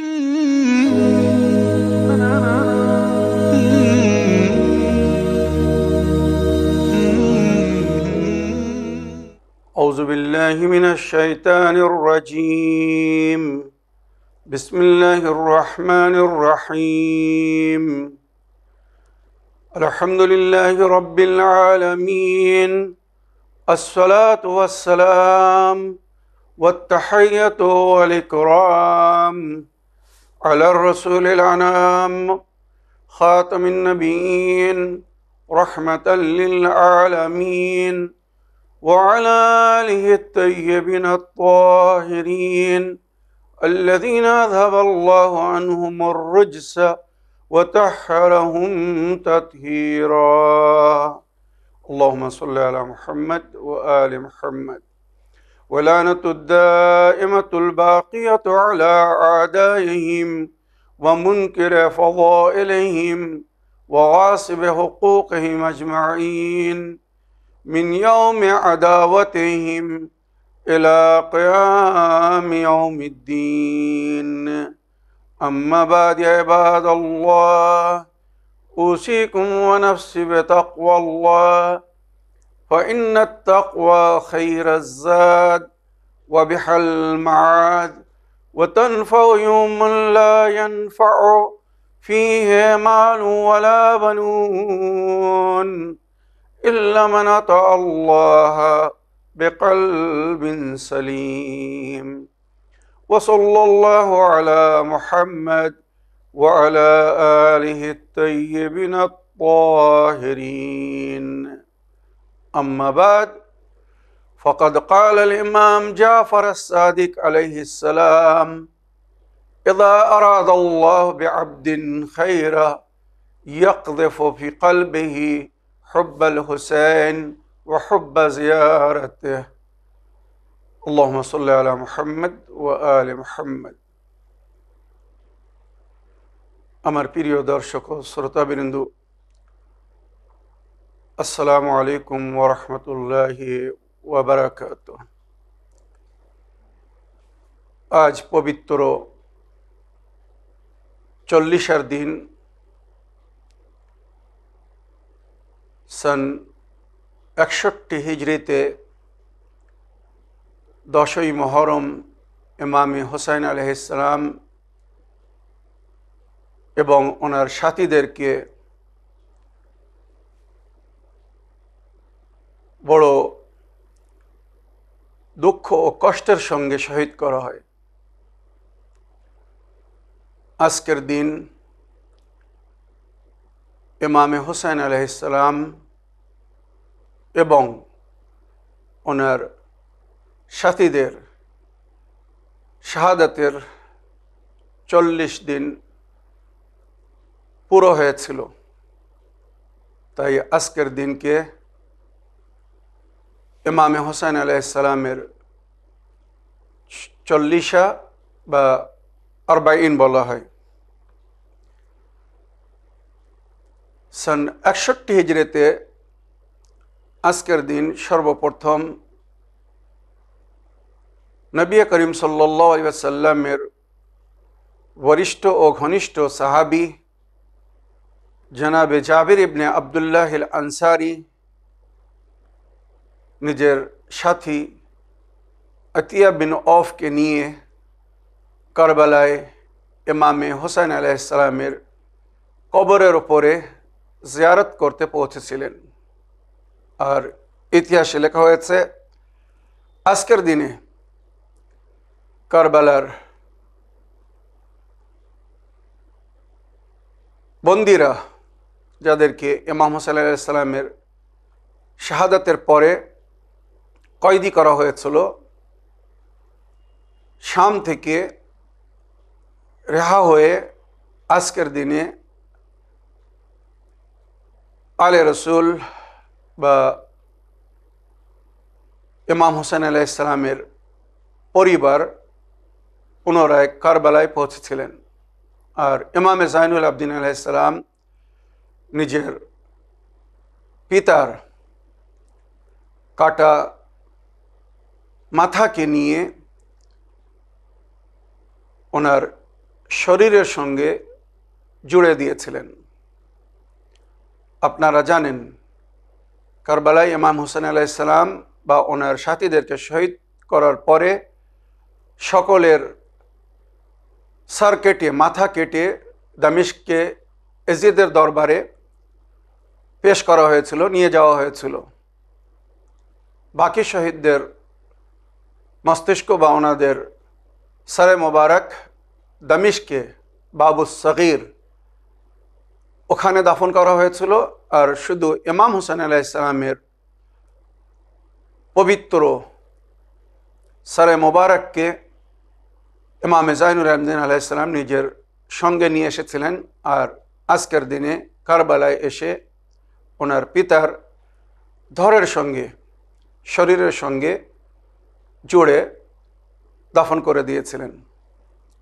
أعوذ بالله من الشيطان الرجيم بسم الله الرحمن الرحيم الحمد لله رب العالمين الصلاة والسلام والتحية والإكرام على الرسول العنام خاتم النبيين رحمة للعالمين وعلى آله الطيبين الطاهرين الذين أذهب الله عنهم الرجس وتحرهم تطهيرا اللهم صل على محمد وآل محمد ولعنة الدائمة الباقية على أعدائهم ومنكر فضائلهم وغاصب حقوقهم أجمعين من يوم عداوتهم إلى قيام يوم الدين أما بعد عباد الله أوصيكم ونفسي بتقوى الله فإن التقوى خير الزاد وبح المعاد وتنفع يوم لا ينفع فيه مال ولا بنون إلا من أطع الله بقلب سليم وصلى الله على محمد وعلى آله الطيبين الطاهرين أما بعد فقد قال الإمام جعفر الصادق عليه السلام إذا أراد الله بعبد خيرا يقذف في قلبه حب الحسين وحب زيارته اللهم صل على محمد وآل محمد أمر بيريو دار شكو سرطة শ্রোতাবৃন্দু আসসালামু আলাইকুম ওরহমতুল্লাহি ওবরাকাত আজ পবিত্র চল্লিশার দিন সন একষট্টি হিজড়িতে দশই মহরম ইমামি হোসাইন আলহ ইসলাম এবং ওনার সাথীদেরকে বড় দুঃখ ও কষ্টের সঙ্গে শহীদ করা হয় আজকের দিন ইমামে হোসেন আলহিসাম এবং ওনার সাথীদের শাহাদাতের চল্লিশ দিন পুরো হয়েছিল তাই আজকের দিনকে ইমামে হোসেন আলাইসালামের চল্লিশা বা আরবাইন বলা হয় সন একষট্টি হিজড়েতে আজকের দিন সর্বপ্রথম নবী করিম সাল্লাসাল্লামের বরিষ্ঠ ও ঘনিষ্ঠ সাহাবি জনাবে জাবির ইবনে আবদুল্লাহ আনসারী নিজের সাথী আতিয়া বিন অফকে নিয়ে কারবালায় এমামে হোসেন আলাইসালামের কবরের ওপরে জিয়ারত করতে পৌঁছেছিলেন আর ইতিহাসে লেখা হয়েছে আজকের দিনে কারবালার বন্দিরা যাদেরকে ইমাম হোসেন আলাইসালামের শাহাদাতের পরে কয়েদি করা হয়েছিল শাম থেকে রেহা হয়ে আজকের দিনে আলে রসুল বা ইমাম হোসেন আলাহ ইসলামের পরিবার পুনরায় কারবালায় পৌঁছেছিলেন আর ইমামে জাইনুল আবদিন আলাহ ইসলাম নিজের পিতার কাটা মাথাকে নিয়ে ওনার শরীরের সঙ্গে জুড়ে দিয়েছিলেন আপনারা জানেন কারবালাই ইমাম হোসেন আলাইসালাম বা ওনার সাথীদেরকে শহীদ করার পরে সকলের সার কেটে মাথা কেটে দামিশকে এজিদের দরবারে পেশ করা হয়েছিল নিয়ে যাওয়া হয়েছিল বাকি শহীদদের মস্তিষ্ক বা ওনাদের সারে মোবারক দামিশকে বাবুস সগির ওখানে দাফন করা হয়েছিল আর শুধু ইমাম হোসেন আলাহ ইসলামের পবিত্র সারে মোবারককে ইমাম জাইনুর রহমদিন আলাহ ইসলাম নিজের সঙ্গে নিয়ে এসেছিলেন আর আজকের দিনে কারবালায় এসে ওনার পিতার ধরের সঙ্গে শরীরের সঙ্গে জুড়ে দাফন করে দিয়েছিলেন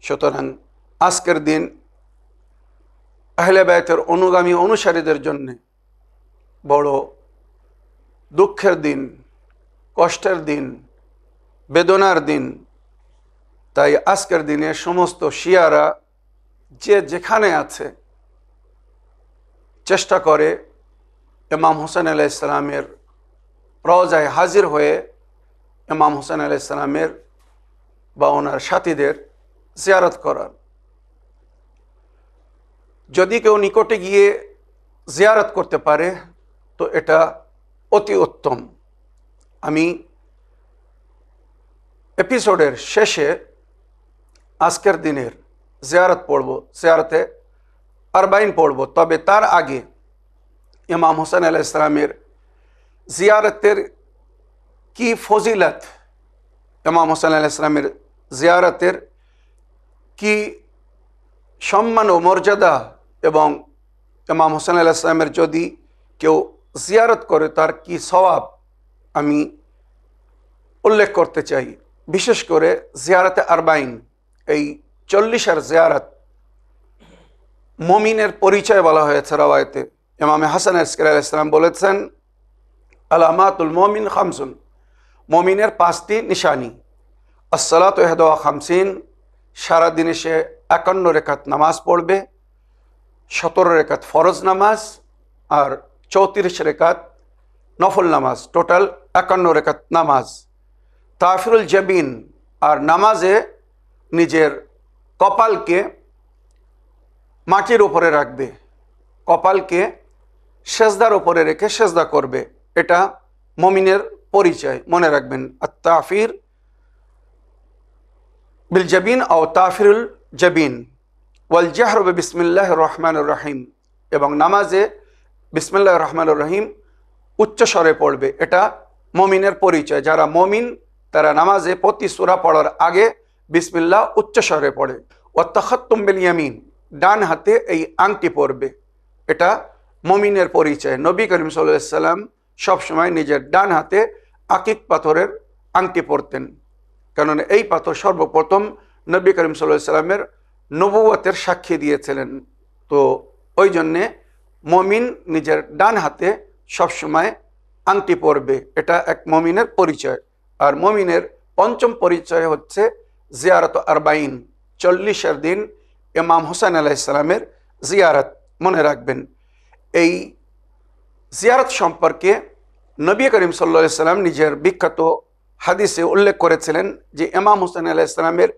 সুতরাং আজকের দিন আহলে অনুগামী অনুসারীদের জন্যে বড় দুঃখের দিন কষ্টের দিন বেদনার দিন তাই আজকের দিনে সমস্ত শিয়ারা যে যেখানে আছে চেষ্টা করে এমাম হোসেন আলাহ ইসলামের রজায় হাজির হয়ে ইমাম হোসেন আলি ইসলামের বা ওনার সাথীদের জিয়ারত করার যদি কেউ নিকটে গিয়ে জিয়ারত করতে পারে তো এটা অতি উত্তম আমি এপিসোডের শেষে আজকের দিনের জিয়ারত পড়ব জিয়ারতে আরবাইন পড়ব তবে তার আগে ইমাম হোসেন আলাইসালামের জিয়ারতের কি ফজিলত ইমাম হোসেন আল ইসলামের জিয়ারতের কি সম্মান ও মর্যাদা এবং ইমাম হোসেন আল ইসলামের যদি কেউ জিয়ারত করে তার কি স্বভাব আমি উল্লেখ করতে চাই বিশেষ করে জিয়ারতে আরবাইন এই চল্লিশের জিয়ারত মমিনের পরিচয় বলা হয়েছে রাওয়ায়তে ইমামে হাসান ইসকির আল ইসলাম বলেছেন আলামাতুল মমিন খামসুন মমিনের পাঁচটি নিশানি আসসালাত এহদোয়া খামসিন সারাদিনে সে একান্ন রেখাত নামাজ পড়বে সতেরো রেখাত ফরজ নামাজ আর চৌত্রিশ রেখাত নফল নামাজ টোটাল একান্ন রেখাত নামাজ তাফিরুল জবিন আর নামাজে নিজের কপালকে মাটির উপরে রাখবে কপালকে সেজদার উপরে রেখে সেজদা করবে এটা মমিনের পরিচয় মনে রাখবেন আত্তাফির বিল জবিন আও তাফিরুল জবিন ওয়াল জাহরবে বিসমিল্লাহ রহমান রহিম এবং নামাজে বিসমিল্লাহ রহমান রহিম উচ্চস্বরে পড়বে এটা মমিনের পরিচয় যারা মমিন তারা নামাজে প্রতি সুরা পড়ার আগে বিসমিল্লাহ উচ্চস্বরে পড়ে ও বিল ইয়ামিন ডান হাতে এই আংটি পড়বে এটা মমিনের পরিচয় নবী করিম সাল্লাম সবসময় নিজের ডান হাতে আকিক পাথরের আংটি পরতেন কেননা এই পাথর সর্বপ্রথম নব্বী করিম সাল্লা সাল্লামের নবুয়তের সাক্ষী দিয়েছিলেন তো ওই জন্যে মমিন নিজের ডান হাতে সবসময় আংটি পরবে এটা এক মমিনের পরিচয় আর মমিনের পঞ্চম পরিচয় হচ্ছে জিয়ারত আরবাইন চল্লিশের দিন ইমাম হোসেন আলাইসালামের জিয়ারত মনে রাখবেন এই জিয়ারত সম্পর্কে নবী করিম সাল্লা সাল্লাম নিজের বিখ্যাত হাদিসে উল্লেখ করেছিলেন যে এমাম হোসেন আল্লাহ ইসলামের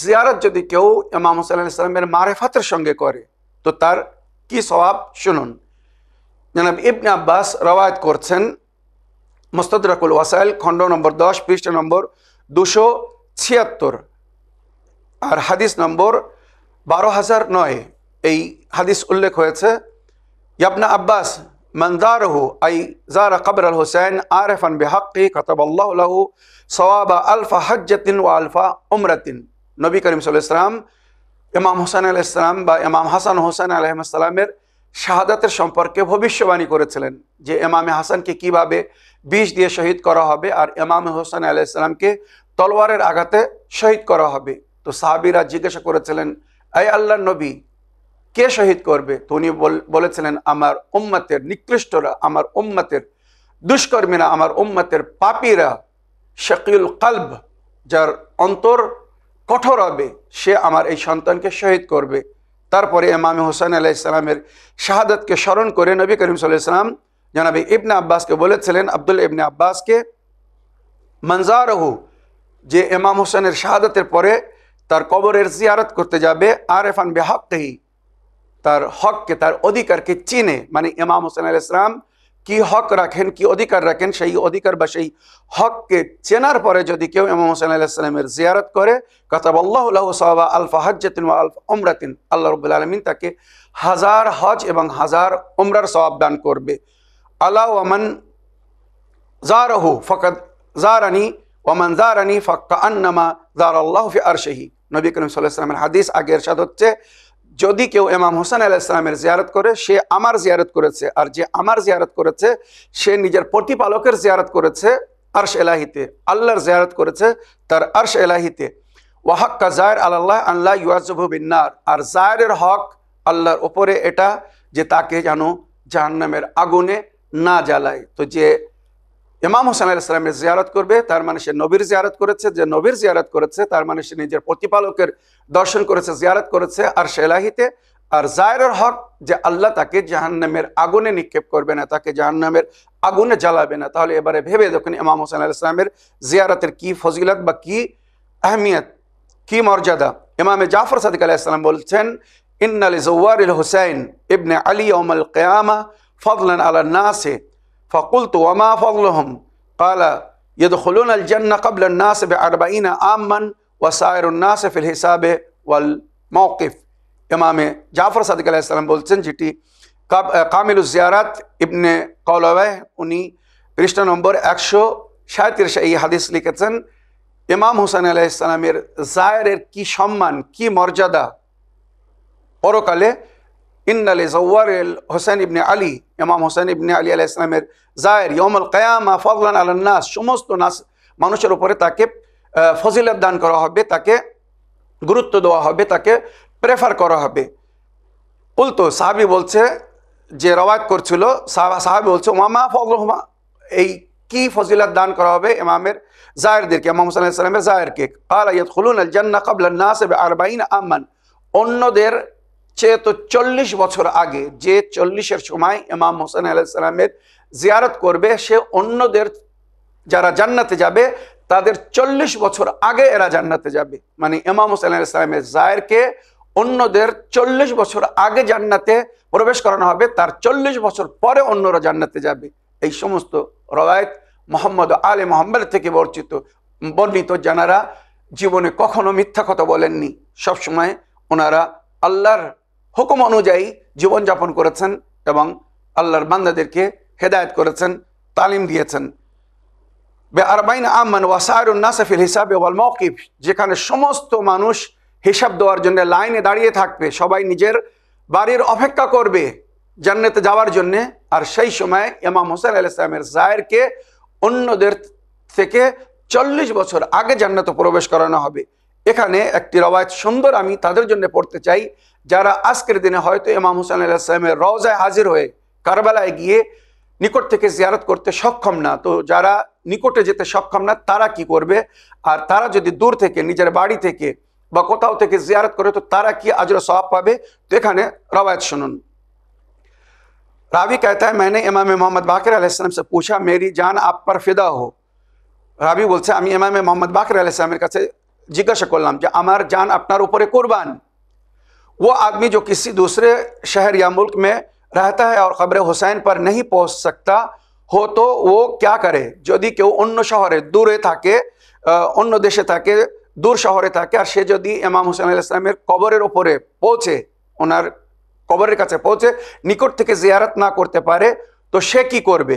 জিয়ারত যদি কেউ এমাম হোসেন আল্লাহ ইসলামের মারেফাতের সঙ্গে করে তো তার কি স্বভাব শুনুন জনাব ইবনে আব্বাস রওয়ায়ত করছেন মোস্তদরাকুল ওয়াসাইল খণ্ড নম্বর দশ পৃষ্ঠ নম্বর দুশো ছিয়াত্তর আর হাদিস নম্বর বারো হাজার নয় এই হাদিস উল্লেখ হয়েছে ইয়াবনা আব্বাস من زاره أي زار قبر الحسين عارفا بحقه كتب الله له صواب ألف حجة وألف عمرة নবী করিম সাল্লাম ইমাম হোসেন আল ইসলাম বা ইমাম হাসান হোসেন আলহামসাল্লামের শাহাদাতের সম্পর্কে ভবিষ্যবাণী করেছিলেন যে এমামে হাসানকে কিভাবে বিষ দিয়ে শহীদ করা হবে আর এমামে হোসেন আল ইসলামকে তলোয়ারের আঘাতে শহীদ করা হবে তো সাহাবিরা জিজ্ঞাসা করেছিলেন এই আল্লাহ নবী কে শহীদ করবে তো উনি বলেছিলেন আমার উম্মতের নিকৃষ্টরা আমার উম্মতের দুষ্কর্মীরা আমার উম্মতের পাপীরা শকিল কালব যার অন্তর কঠোর হবে সে আমার এই সন্তানকে শহীদ করবে তারপরে এমামি হোসেন আলাহ ইসলামের শাহাদতকে স্মরণ করে নবী করিম সাল্লাহ ইসলাম জানাবে ইবনে আব্বাসকে বলেছিলেন আবদুল ইবনে আব্বাসকে মঞ্জারহু যে এমাম হোসেনের শাহাদতের পরে তার কবরের জিয়ারত করতে যাবে আর এফান বেহাক্তেহি তার হককে তার অধিকারকে চিনে মানে ইমাম হোসেন আল ইসলাম কি হক রাখেন কি অধিকার রাখেন সেই অধিকার বা সেই হককে চেনার পরে যদি কেউ ইমাম হোসেন আল ইসলামের জিয়ারত করে কথা বল্লাহুল্লাহ সাহাবা আলফা হাজ্জাতিন ও আলফা ওমরাতিন আল্লাহ রবুল আলমিন তাকে হাজার হজ এবং হাজার উমরার সবাব দান করবে আল্লাহ ওমান জারহু ফকত জারানি ওমান জারানি ফক্কা আন্নামা জার আল্লাহ ফি আরশেহি নবী করিম সাল্লাহ ইসলামের হাদিস আগে এরশাদ হচ্ছে যদি কেউ এমাম হোসেন আল্লাহ ইসলামের জিয়ারত করে সে আমার জিয়ারত করেছে আর যে আমার জিয়ারত করেছে সে নিজের প্রতিপালকের জিয়ারত করেছে আর্শ এলাহিতে আল্লাহর জিয়ারত করেছে তার আর্শ এলাহিতে ওয়াহাক্কা জায়ের আল্লাহ আল্লাহ ইউয়াজবু আর জায়ের হক আল্লাহর ওপরে এটা যে তাকে যেন জাহান্নামের আগুনে না জ্বালায় তো যে ইমাম হোসেন আল ইসলামের জিয়ারত করবে তার মানে সে নবীর জিয়ারত করেছে যে নবীর জিয়ারত করেছে তার মানে সে নিজের প্রতিপালকের দর্শন করেছে জিয়ারত করেছে আর সেলাহিতে আর জায়রের হক যে আল্লাহ তাকে জাহান্নামের আগুনে নিক্ষেপ করবে না তাকে জাহান্নামের আগুনে জ্বালাবে না তাহলে এবারে ভেবে দেখুন ইমাম হোসেন আল ইসলামের জিয়ারতের কি ফজিলত বা কি আহমিয়ত কি মর্যাদা ইমামে জাফর সাদিক আলাহ ইসলাম বলছেন ইন্নালি জওয়ারিল হুসাইন ইবনে আলী ওমল কেয়ামা ফজলান আলা নাসে فقلت وما فضلهم قال يدخلون الجنة قبل الناس بأربعين عاما وسائر الناس في الحساب والموقف ইমামে জাফর সাদিক আলাইসালাম বলছেন যেটি কামিল জিয়ারাত ইবনে কলবাহ উনি পৃষ্ঠা নম্বর একশো সাঁত্রিশে এই হাদিস লিখেছেন ইমাম হুসাইন আলাইসালামের জায়ের কি সম্মান কি মর্যাদা পরকালে ইন্নালে জওয়ার হোসেন ইবনে আলী ইমাম হোসেন ইবনে আলী আলাহ ইসলামের জায়ের ইয়মল কায়ামা ফজলান আলান্নাস সমস্ত নাস মানুষের উপরে তাকে ফজিলত দান করা হবে তাকে গুরুত্ব দেওয়া হবে তাকে প্রেফার করা হবে বলতো সাহাবি বলছে যে রওয়াত করছিল সাহাবি বলছে মামা ফজলহমা এই কি ফজিলাত দান করা হবে ইমামের জায়েরদেরকে ইমাম হোসেন আলাহ ইসলামের জায়েরকে আর ইয়াদ খুলুন আল জান্না কাবলান্নাস আরবাইন আমান অন্যদের সে তো চল্লিশ বছর আগে যে চল্লিশের সময় ইমাম হোসেন আলাইসালামের জিয়ারত করবে সে অন্যদের যারা জান্নাতে যাবে তাদের চল্লিশ বছর আগে এরা জান্নাতে যাবে মানে ইমাম হোসেন আলাইসালামের জায়েরকে অন্যদের চল্লিশ বছর আগে জান্নাতে প্রবেশ করানো হবে তার চল্লিশ বছর পরে অন্যরা জান্নাতে যাবে এই সমস্ত রবায়ত মোহাম্মদ আলে মোহাম্মদ থেকে বর্জিত বর্ণিত যারা জীবনে কখনো মিথ্যা কথা বলেননি সবসময় ওনারা আল্লাহর হুকুম অনুযায়ী জীবনযাপন করেছেন এবং আল্লাহর বান্দাদেরকে হেদায়ত করেছেন তালিম দিয়েছেন বে আরবাইন আহমান ওয়াসায়রুল নাসাফিল হিসাবে ওয়াল মৌকিফ যেখানে সমস্ত মানুষ হিসাব দেওয়ার জন্য লাইনে দাঁড়িয়ে থাকবে সবাই নিজের বাড়ির অপেক্ষা করবে জান্নাতে যাওয়ার জন্যে আর সেই সময় ইমাম হোসেন আল ইসলামের জায়েরকে অন্যদের থেকে চল্লিশ বছর আগে জান্নাতে প্রবেশ করানো হবে এখানে একটি রবায়ত সুন্দর আমি তাদের জন্য পড়তে চাই যারা আজকের দিনে হয়তো ইমাম হুসেন আল্লাহ সালামের রওজায় হাজির হয়ে কারবালায় গিয়ে নিকট থেকে জিয়ারত করতে সক্ষম না তো যারা নিকটে যেতে সক্ষম না তারা কি করবে আর তারা যদি দূর থেকে নিজের বাড়ি থেকে বা কোথাও থেকে জিয়ারত করে তো তারা কি আজরা সবাব পাবে তো এখানে রবায়ত শুনুন রাবি कहता মানে এমামে মোহাম্মদ বাকির बाकर সে से पूछा জান আপার आप হো রাবি বলছে আমি এমামে মোহাম্মদ বাকির मोहम्मद কাছে জিজ্ঞাসা করলাম যে আমার জান আপনার উপরে কুরবান ও আদমি যে किसी দূসরে শহর ইয়া মুল্ক মে রাহতা হ্যাঁ খবর হুসেন পর নেই পৌঁছ সকতা হো তো ও ক্যা করে যদি কেউ অন্য শহরে দূরে থাকে অন্য দেশে থাকে দূর শহরে থাকে আর সে যদি ইমাম হোসেন আল ইসলামের কবরের ওপরে পৌঁছে ওনার কবরের কাছে পৌঁছে নিকট থেকে জিয়ারত না করতে পারে তো সে কি করবে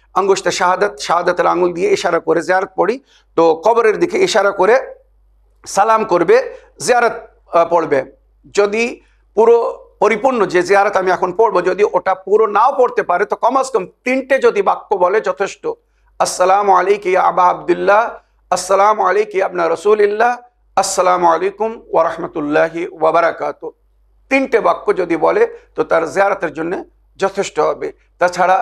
আঙ্গুষ্ঠে শাহাদাত শাহাদাতের আঙুল দিয়ে ইশারা করে জেয়ারত পড়ি তো কবরের দিকে ইশারা করে সালাম করবে জেয়ারত পড়বে যদি পুরো পরিপূর্ণ যে জেয়ারত আমি এখন পড়বো যদি ওটা পুরো নাও পড়তে পারে তো কমাস কম তিনটে যদি বাক্য বলে যথেষ্ট আসসালাম আলিক আবা আবদুল্লাহ আসসালাম আলিক ইয়া আপনার রসুলিল্লাহ আসসালামু আলাইকুম ওরহমতুল্লাহি ওবরাকাত তিনটে বাক্য যদি বলে তো তার জেয়ারতের জন্য যথেষ্ট হবে তাছাড়া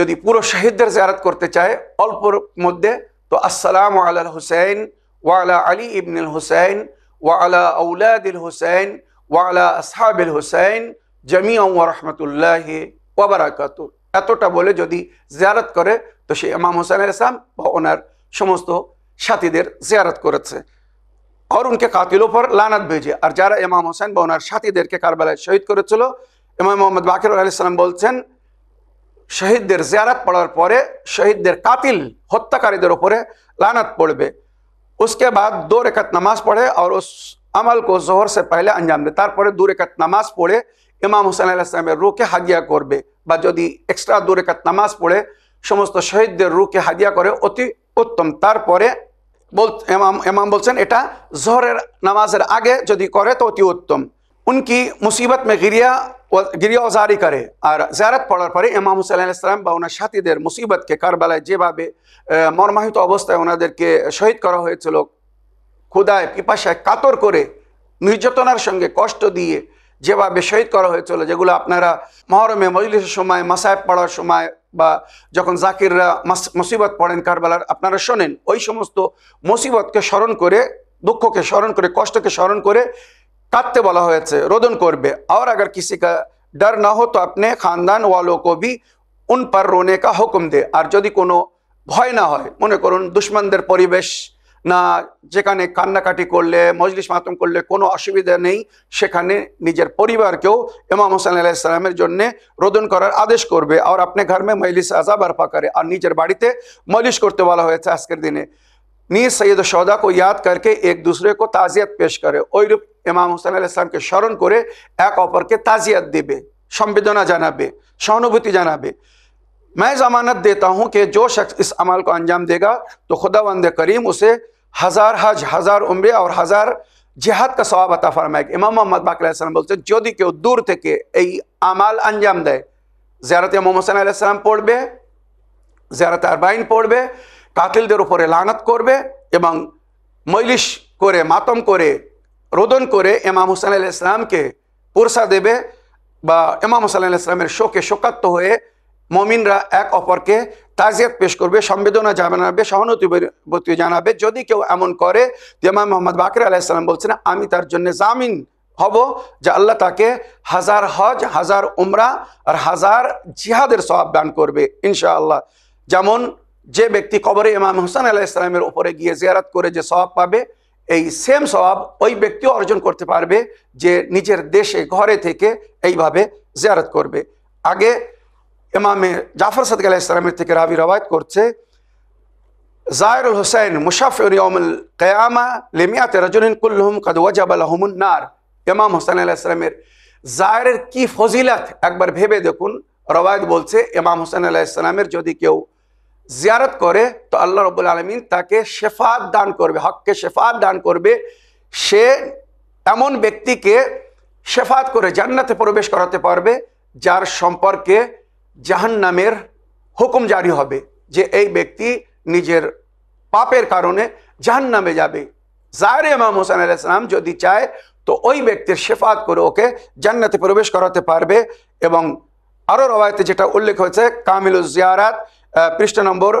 যদি পুরো শহীদদের জিয়ারত করতে চায় অল্পর মধ্যে তো আসসালাম আলাল হুসাইন ওয়ালা আলী ইবনুল হুসাইন ওয়ালা আউলাদিল হুসাইন ওয়ালা আসহাবিল হুসাইন জামিয়া রহমতুল্লাহ ওবরাকাত এতটা বলে যদি জিয়ারত করে তো সে ইমাম হুসেন ইসলাম বা ওনার সমস্ত সাথীদের জিয়ারত করেছে আর উনকে কাতিল ওপর লানাত ভেজে আর যারা ইমাম হোসেন বা ওনার সাথীদেরকে কারবালায় শহীদ করেছিল ইমাম মোহাম্মদ বাকির আলাইসালাম বলছেন শহীদদের জিয়ারাত পড়ার পরে শহীদদের কাতিল হত্যাকারীদের ওপরে লানত পড়বে उसके বাদ दो रकत नमाज पढ़े और আমল কো জোহর সে से আঞ্জাম अंजाम তারপরে দু রাকাত নামাজ পড়ে ইমাম হোসেন আলাইহিস রুকে হাদিয়া করবে বা যদি এক্সট্রা দু রাকাত নামাজ পড়ে সমস্ত শহীদদের রুকে হাদিয়া করে অতি উত্তম তারপরে বল ইমাম এমাম বলছেন এটা জোহরের নামাজের আগে যদি করে তো অতি উত্তম উনকি মুসিবত में गिरिया ও গিরিয়াওজারি করে আর জারাত পড়ার পরে ইমাম হুসাইন ইসলাম বা ওনার সাথীদের মুসিবতকে কারবালায় যেভাবে মর্মাহিত অবস্থায় ওনাদেরকে শহীদ করা হয়েছিল ক্ষুদায় পিপাসায় কাতর করে নির্যাতনার সঙ্গে কষ্ট দিয়ে যেভাবে শহীদ করা হয়েছিল যেগুলো আপনারা মহরমে মজলিসের সময় মাসাহেব পড়ার সময় বা যখন জাকিররা মুসিবত পড়েন কারবালার আপনারা শোনেন ওই সমস্ত মুসিবতকে স্মরণ করে দুঃখকে স্মরণ করে কষ্টকে স্মরণ করে কাঁদতে বলা হয়েছে রোদন করবে আর আগর का डर ना हो तो अपने खानदान वालों को भी उन पर रोने যদি কোনো ভয় না হয় মনে করুন দুশ্মনদের পরিবেশ না যেখানে কান্নাকাটি করলে মজলিস মাতম করলে কোনো অসুবিধা নেই সেখানে নিজের পরিবারকেও ইমাম হোসেন আল্লাহ ইসলামের জন্য রোদন করার আদেশ করবে আর আপনি ঘরমে মজলিস আজাব আরফা করে আর নিজের বাড়িতে মজলিস করতে বলা হয়েছে আজকের দিনে نیز سید شہدہ شودا کو یاد کر کے ایک دوسرے کو تعزیت پیش کرے امام حسین علیہ السلام کے شرن کرے کے تازیت دے بے سمدنا جانابے سہانتی جانا بے میں ضمانت دیتا ہوں کہ جو شخص اس عمال کو انجام دے گا تو خدا وند کریم اسے ہزار حج ہزار عمرے اور ہزار جہاد کا عطا فرمائے گا امام محمد باقی علیہ السلام بولتے جو دور تھے امال انجام دے زیارت امام حسین علیہ السلام پوڑ بے زیارت عربائن پوڑ بے কাতিলদের উপরে লানত করবে এবং মৈলিশ করে মাতম করে রোদন করে এমাম হুসাইন আল ইসলামকে পুরসা দেবে বা এমাম হুসাইন আল ইসলামের শোকে শোকাত্ম হয়ে মমিনরা এক অপরকে তাজিয়াত পেশ করবে সম্বেদনা জানাবে সহানুভূতি জানাবে যদি কেউ এমন করে ইমাম মোহাম্মদ বাকির আলাইসালাম বলছেন আমি তার জন্য জামিন হব যে আল্লাহ তাকে হাজার হজ হাজার উমরা আর হাজার জিহাদের সবাব দান করবে ইনশাআল্লাহ যেমন যে ব্যক্তি কবরে ইমাম হোসেন আল্লাহ ইসলামের উপরে গিয়ে জিয়ারাত করে যে স্বভাব পাবে এই সেম স্বভাব ওই ব্যক্তিও অর্জন করতে পারবে যে নিজের দেশে ঘরে থেকে এইভাবে জিয়ারত করবে আগে এমামে জাফর সাদক আলাহ ইসলামের থেকে রাবি রবায়ত করছে জায়রুল হোসেন মুশাফিউরিয়মুল কেয়ামা লেমিয়াতে রজনীন কুল্লুম কাদওয়াজাব আলহমুন নার ইমাম হোসেন আল্লাহ ইসলামের জায়রের কি ফজিলাত একবার ভেবে দেখুন রবায়ত বলছে এমাম হোসেন আল্লাহ ইসলামের যদি কেউ জিয়ারত করে তো আল্লাহ রবুল আলমিন তাকে শেফাত দান করবে হককে শেফাত দান করবে সে এমন ব্যক্তিকে শেফাত করে জান্নাতে প্রবেশ করাতে পারবে যার সম্পর্কে জাহান্নামের হুকুম জারি হবে যে এই ব্যক্তি নিজের পাপের কারণে জাহান্নামে যাবে জাহরে ইমাম হোসেন আল ইসলাম যদি চায় তো ওই ব্যক্তির শেফাত করে ওকে জান্নাতে প্রবেশ করাতে পারবে এবং আরও রবায়তে যেটা উল্লেখ হয়েছে কামিলুজ জিয়ারাত পৃষ্ঠা নম্বর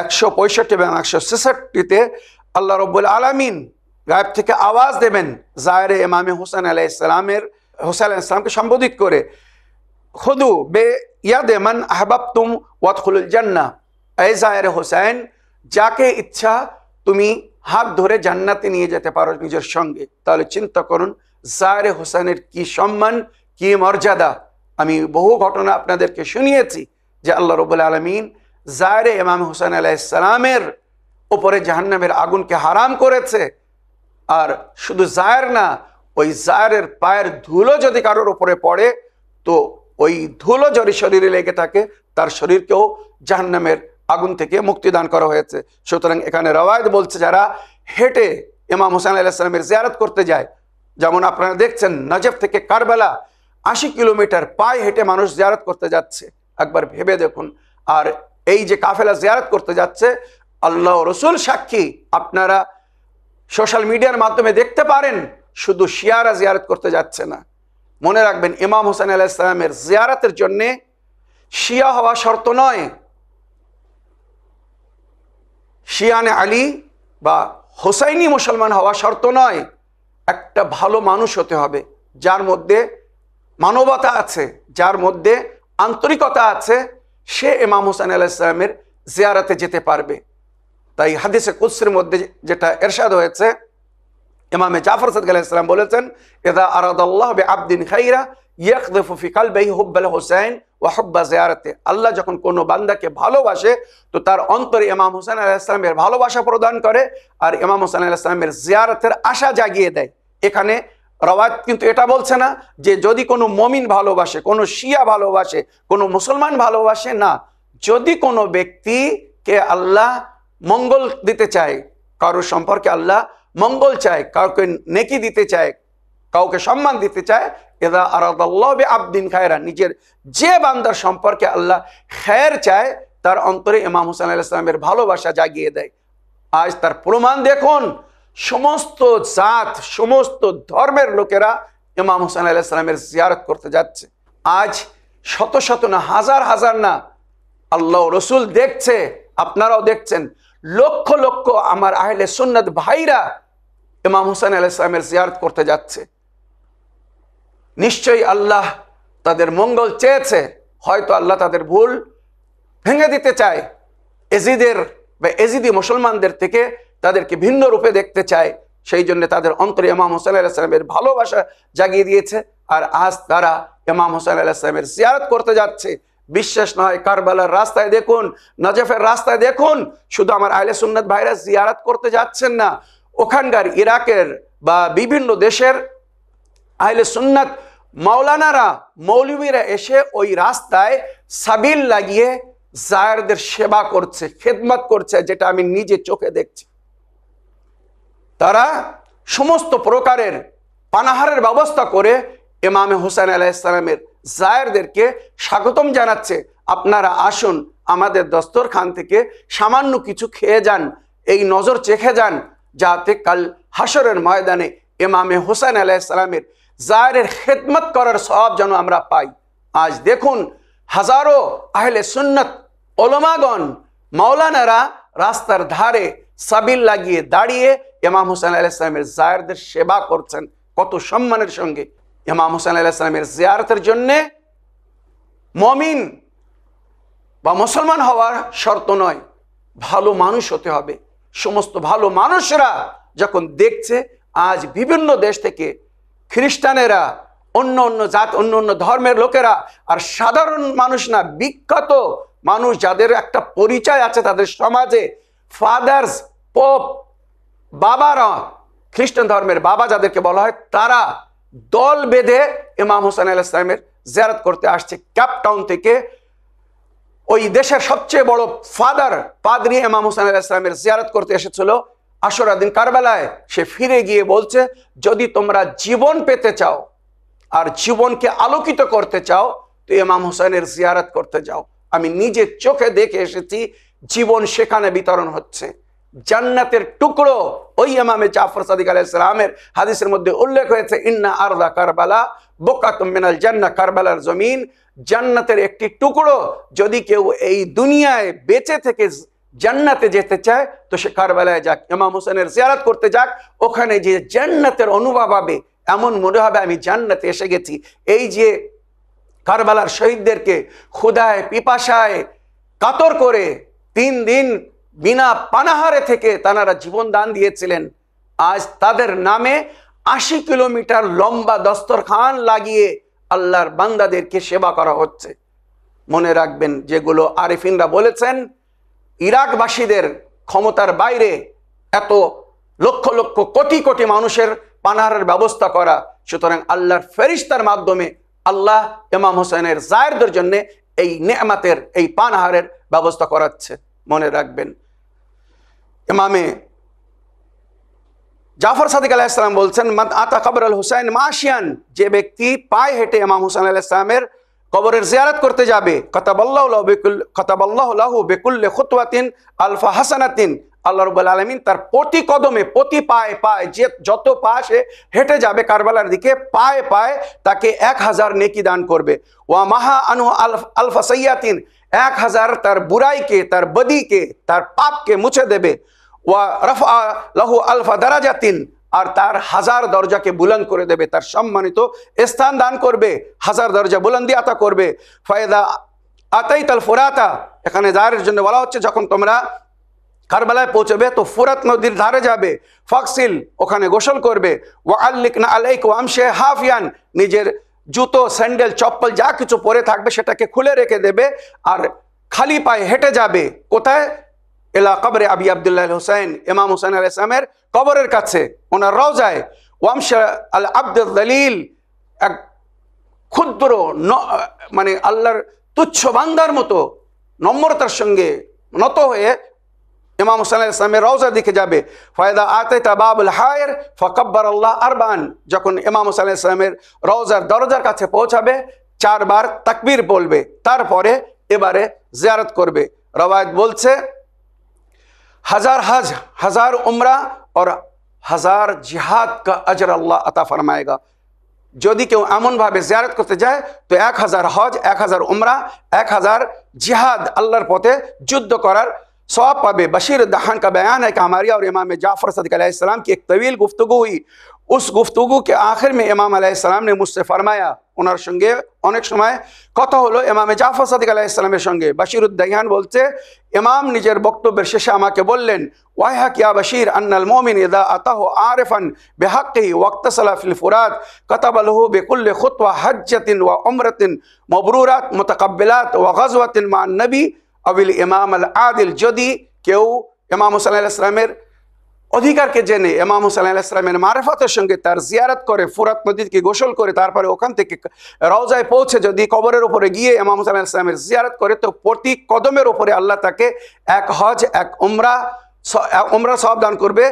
একশো পঁয়ষট্টি এবং একশো ছেষট্টিতে আল্লাহ রব্বুল আলমিন গায়েব থেকে আওয়াজ দেবেন জায়রে এমামে হোসেন আলাহ ইসলামের হোসেন আলাহ ইসলামকে সম্বোধিত করে খুদু বে ইয়াদে মান তুম ওয়াতখুল জান্না এ জায়রে হুসেন যাকে ইচ্ছা তুমি হাত ধরে জান্নাতে নিয়ে যেতে পারো নিজের সঙ্গে তাহলে চিন্তা করুন জায়রে হোসেনের কি সম্মান কি মর্যাদা আমি বহু ঘটনা আপনাদেরকে শুনিয়েছি যে আল্লাহ রবুল আলমিন জায়রে ইমাম হুসেন আলাইসালামের ওপরে জাহান্নামের আগুনকে হারাম করেছে আর শুধু জায়ের না ওই জায়ের পায়ের ধুলো যদি কারোর ওপরে পড়ে তো ওই ধুলো যদি শরীরে লেগে থাকে তার শরীরকেও জাহান্নামের আগুন থেকে মুক্তি দান করা হয়েছে সুতরাং এখানে রওয়ায়ত বলছে যারা হেঁটে ইমাম হোসেন আলাইসালামের জিয়ারত করতে যায় যেমন আপনারা দেখছেন নজেব থেকে কারবেলা আশি কিলোমিটার পায়ে হেঁটে মানুষ জিয়ারত করতে যাচ্ছে একবার ভেবে দেখুন আর এই যে কাফেলা জিয়ারত করতে যাচ্ছে আল্লাহ রসুল সাক্ষী আপনারা সোশ্যাল মিডিয়ার মাধ্যমে দেখতে পারেন শুধু শিয়ারা জিয়ারত করতে যাচ্ছে না মনে রাখবেন ইমাম হোসেন আল্লাহ ইসলামের জিয়ারাতের জন্যে শিয়া হওয়া শর্ত নয় শিয়ানে আলী বা হোসাইনি মুসলমান হওয়া শর্ত নয় একটা ভালো মানুষ হতে হবে যার মধ্যে মানবতা আছে যার মধ্যে আন্তরিকতা আছে সে এমাম হোসেন আলাইসালামের জিয়ারাতে যেতে পারবে তাই হাদিসে কুসের মধ্যে যেটা এরশাদ হয়েছে ইমামে জাফর সাদ আলাইসালাম বলেছেন এদা আরাদাল্লাহ বে আবদিন খাইরা ইয়াকদেফি কাল বেহি হুব্বাল হোসেন ওয়াহব্বা জিয়ারাতে আল্লাহ যখন কোনো বান্দাকে ভালোবাসে তো তার অন্তরে ইমাম হোসেন আলাইসালামের ভালোবাসা প্রদান করে আর ইমাম হোসেন আলাইসালামের জিয়ারতের আশা জাগিয়ে দেয় এখানে রওয়ায়ত কিন্তু এটা বলছে না যে যদি কোনো মমিন ভালোবাসে কোনো শিয়া ভালোবাসে কোনো মুসলমান ভালোবাসে না যদি কোনো ব্যক্তিকে আল্লাহ মঙ্গল দিতে চায় কারোর সম্পর্কে আল্লাহ মঙ্গল চায় কাউকে নেকি দিতে চায় কাউকে সম্মান দিতে চায় এদা আরাদাল্লাহ আবদিন খায়রা নিজের যে বান্দার সম্পর্কে আল্লাহ খ্যার চায় তার অন্তরে ইমাম হুসান আল্লাহ ইসলামের ভালোবাসা জাগিয়ে দেয় আজ তার প্রমাণ দেখুন সমস্ত জাত সমস্ত ধর্মের লোকেরা ইমাম হোসেন সালামের জিয়ারত করতে যাচ্ছে আজ শত শত না হাজার হাজার না আল্লাহ রসুল দেখছে আপনারাও দেখছেন লক্ষ লক্ষ আমার আহলে সন্ন্যত ভাইরা ইমাম হোসেন সালামের জিয়ারত করতে যাচ্ছে নিশ্চয়ই আল্লাহ তাদের মঙ্গল চেয়েছে হয়তো আল্লাহ তাদের ভুল ভেঙে দিতে চায় এজিদের বা এজিদি মুসলমানদের থেকে তাদেরকে ভিন্ন রূপে দেখতে চায় সেই জন্য তাদের অন্তরে ইমাম হোসেন আলাহিসামের ভালোবাসা জাগিয়ে দিয়েছে আর আজ তারা ইমাম হোসেন আলাহিসামের সিয়ারত করতে যাচ্ছে বিশ্বাস নয় কারবালার রাস্তায় দেখুন নজফের রাস্তায় দেখুন শুধু আমার আইলে সুন্নাত ভাইরা জিয়ারাত করতে যাচ্ছেন না ওখানকার ইরাকের বা বিভিন্ন দেশের আইলে সুন্নাত মাওলানারা মৌলবীরা এসে ওই রাস্তায় সাবিল লাগিয়ে জায়ারদের সেবা করছে খেদমত করছে যেটা আমি নিজে চোখে দেখছি তারা সমস্ত প্রকারের পানাহারের ব্যবস্থা করে এমামে হোসেন আলাহ ইসলামের জায়েরদেরকে স্বাগতম জানাচ্ছে আপনারা আসুন আমাদের দস্তরখান থেকে সামান্য কিছু খেয়ে যান এই নজর চেখে যান যাতে কাল হাসরের ময়দানে এমামে হোসেন আলাহ ইসলামের জায়ের খেদমত করার সব যেন আমরা পাই আজ দেখুন হাজারো আহলে সুন্নত ওলমাগণ মাওলানারা রাস্তার ধারে সাবিল লাগিয়ে দাঁড়িয়ে ইমাম হোসেন ইসলামের জায়ারদের সেবা করছেন কত সম্মানের সঙ্গে ইমাম হোসেন ইসলামের জিয়ারতের জন্যে মমিন বা মুসলমান হওয়ার শর্ত নয় ভালো মানুষ হতে হবে সমস্ত ভালো মানুষরা যখন দেখছে আজ বিভিন্ন দেশ থেকে খ্রিস্টানেরা অন্য অন্য জাত অন্য অন্য ধর্মের লোকেরা আর সাধারণ মানুষ না বিখ্যাত মানুষ যাদের একটা পরিচয় আছে তাদের সমাজে ফাদার্স পোপ বাবারা খ্রিস্টান ধর্মের বাবা যাদেরকে বলা হয় তারা দল বেঁধে ইমাম হোসেন আল ইসলামের জিয়ারত করতে আসছে ক্যাপটাউন থেকে ওই দেশের সবচেয়ে বড় ফাদার পাদরি এমাম হোসেন আল ইসলামের জিয়ারত করতে এসেছিল আসরা দিন কারবেলায় সে ফিরে গিয়ে বলছে যদি তোমরা জীবন পেতে চাও আর জীবনকে আলোকিত করতে চাও তো এমাম হোসেনের জিয়ারত করতে যাও আমি নিজে চোখে দেখে এসেছি জীবন সেখানে বিতরণ হচ্ছে জান্নাতের টুকরো ওই এমামে জাফর সাদিক ইসলামের হাদিসের মধ্যে উল্লেখ হয়েছে ইন্না আরদা কারবালা বোকাতুম মিনাল জান্না কারবালার জমিন জান্নাতের একটি টুকরো যদি কেউ এই দুনিয়ায় বেঁচে থেকে জান্নাতে যেতে চায় তো সে কারবালায় যাক ইমাম হোসেনের জিয়ারাত করতে যাক ওখানে যে জান্নাতের অনুভব হবে এমন মনে হবে আমি জান্নাতে এসে গেছি এই যে কারবালার শহীদদেরকে ক্ষুদায় পিপাসায় কাতর করে তিন দিন বিনা পানাহারে থেকে তানারা জীবন দান দিয়েছিলেন আজ তাদের নামে আশি কিলোমিটার লম্বা দস্তরখান লাগিয়ে আল্লাহর বান্দাদেরকে সেবা করা হচ্ছে মনে রাখবেন যেগুলো আরিফিনরা বলেছেন ইরাকবাসীদের ক্ষমতার বাইরে এত লক্ষ লক্ষ কোটি কোটি মানুষের পানাহারের ব্যবস্থা করা সুতরাং আল্লাহর ফেরিস্তার মাধ্যমে আল্লাহ ইমাম হোসেনের জায়রদের জন্য এই নেমাতের এই পানাহারের ব্যবস্থা করাচ্ছে মনে রাখবেন ইমামে জাফর সাদিক ইসলাম বলছেন আতা কবর আল হুসাইন মাশিয়ান যে ব্যক্তি পায়ে হেঁটে এমাম হুসাইন ইসলামের কবরের জিয়ারত করতে যাবে বেকুল্লে খুতুয়াতিন আলফা হাসানাতিন আল্লাহ রুবুল আলমিন তার প্রতি কদমে প্রতি পায়ে পায়ে যে যত পা সে হেঁটে যাবে কারবালার দিকে পায়ে পায়ে তাকে এক হাজার নেকি দান করবে ওয়া মাহা আনু আলফ আলফা সৈয়াতিন এক হাজার তার বুড়াইকে তার বদিকে তার পাপকে মুছে দেবে ওয়া রফা লাহু আলফা আর তার হাজার দরজাকে বুলন্দ করে দেবে তার সম্মানিত স্থান দান করবে হাজার দরজা বুলন্দি আতা করবে ফায়দা আতাই তাল ফোরাতা এখানে যার জন্য বলা হচ্ছে যখন তোমরা কারবালায় পৌঁছবে তো ফুরাত নদীর ধারে যাবে ফক্সিল ওখানে গোসল করবে ওয়া ওয়ামশে হাফিয়ান নিজের জুতো স্যান্ডেল চপ্পল যা কিছু পরে থাকবে সেটাকে খুলে রেখে দেবে আর খালি পায়ে হেঁটে যাবে কোথায় এলা কবরে আবি আবদুল্লাহ হুসাইন ইমাম হুসাইন আল ইসলামের কবরের কাছে ওনার রওজায় ওয়ামশা আল আব্দুল দলিল এক ক্ষুদ্র মানে আল্লাহর তুচ্ছ বান্দার মতো নম্রতার সঙ্গে নত হয়ে ইমাম হুসাইন আল ইসলামের রোজার দিকে যাবে ফয়দা আতে বাবুল হায়ের ফকব্বর আল্লাহ আরবান যখন ইমাম হুসাইন আল ইসলামের রওজার দরজার কাছে পৌঁছাবে চারবার তাকবীর বলবে তারপরে এবারে জিয়ারত করবে রবায়ত বলছে ہزار حج ہزار عمرہ اور ہزار جہاد کا اجر اللہ عطا فرمائے گا جو امن بھابے زیارت کرتے جائے تو ایک ہزار حج ایک ہزار عمرہ ایک ہزار جہاد اللہ پوتے سواب پابے بشیر دہان کا بیان ہے کہ ہماری اور امام جعفر صدق علیہ السلام کی ایک طویل گفتگو ہوئی উস গুফতুগু কে আখের মে ইমাম আলাইসালাম نے মুঝসে ফরমায়া ওনার সঙ্গে অনেক সময় কথা হলো এমামে জাফর সাদিক আলাইসালামের সঙ্গে বাশির উদ্দাহান বলছে ইমাম নিজের বক্তব্যের শেষে আমাকে বললেন ওয়াহাকিয়া কিয়া বাশির আন্নাল মোমিন ইদা আতাহ আরেফান বেহাক্কি ওয়াক্তাসালা ফিল ফুরাত কতাবালহু বেকুল্লে খুতওয়া হজ্জাতিন ওয়া উমরাতিন মবরুরাত মোতাকাব্বিলাত ওয়া গজওয়াতিন মান নবী আবিল ইমাম আল আদিল যদি কেউ এমাম হুসাইন আলাইসালামের অধিকারকে জেনে এমাম হুসাইন আল্লাহ ইসলামের মারেফাতের সঙ্গে তার জিয়ারত করে ফুরাত নদীকে গোসল করে তারপরে ওখান থেকে রওজায় পৌঁছে যদি কবরের উপরে গিয়ে এমাম হুসাইন আল্লাহ ইসলামের জিয়ারত করে তো প্রতি কদমের উপরে আল্লাহ তাকে এক হজ এক উমরা উমরা সব দান করবে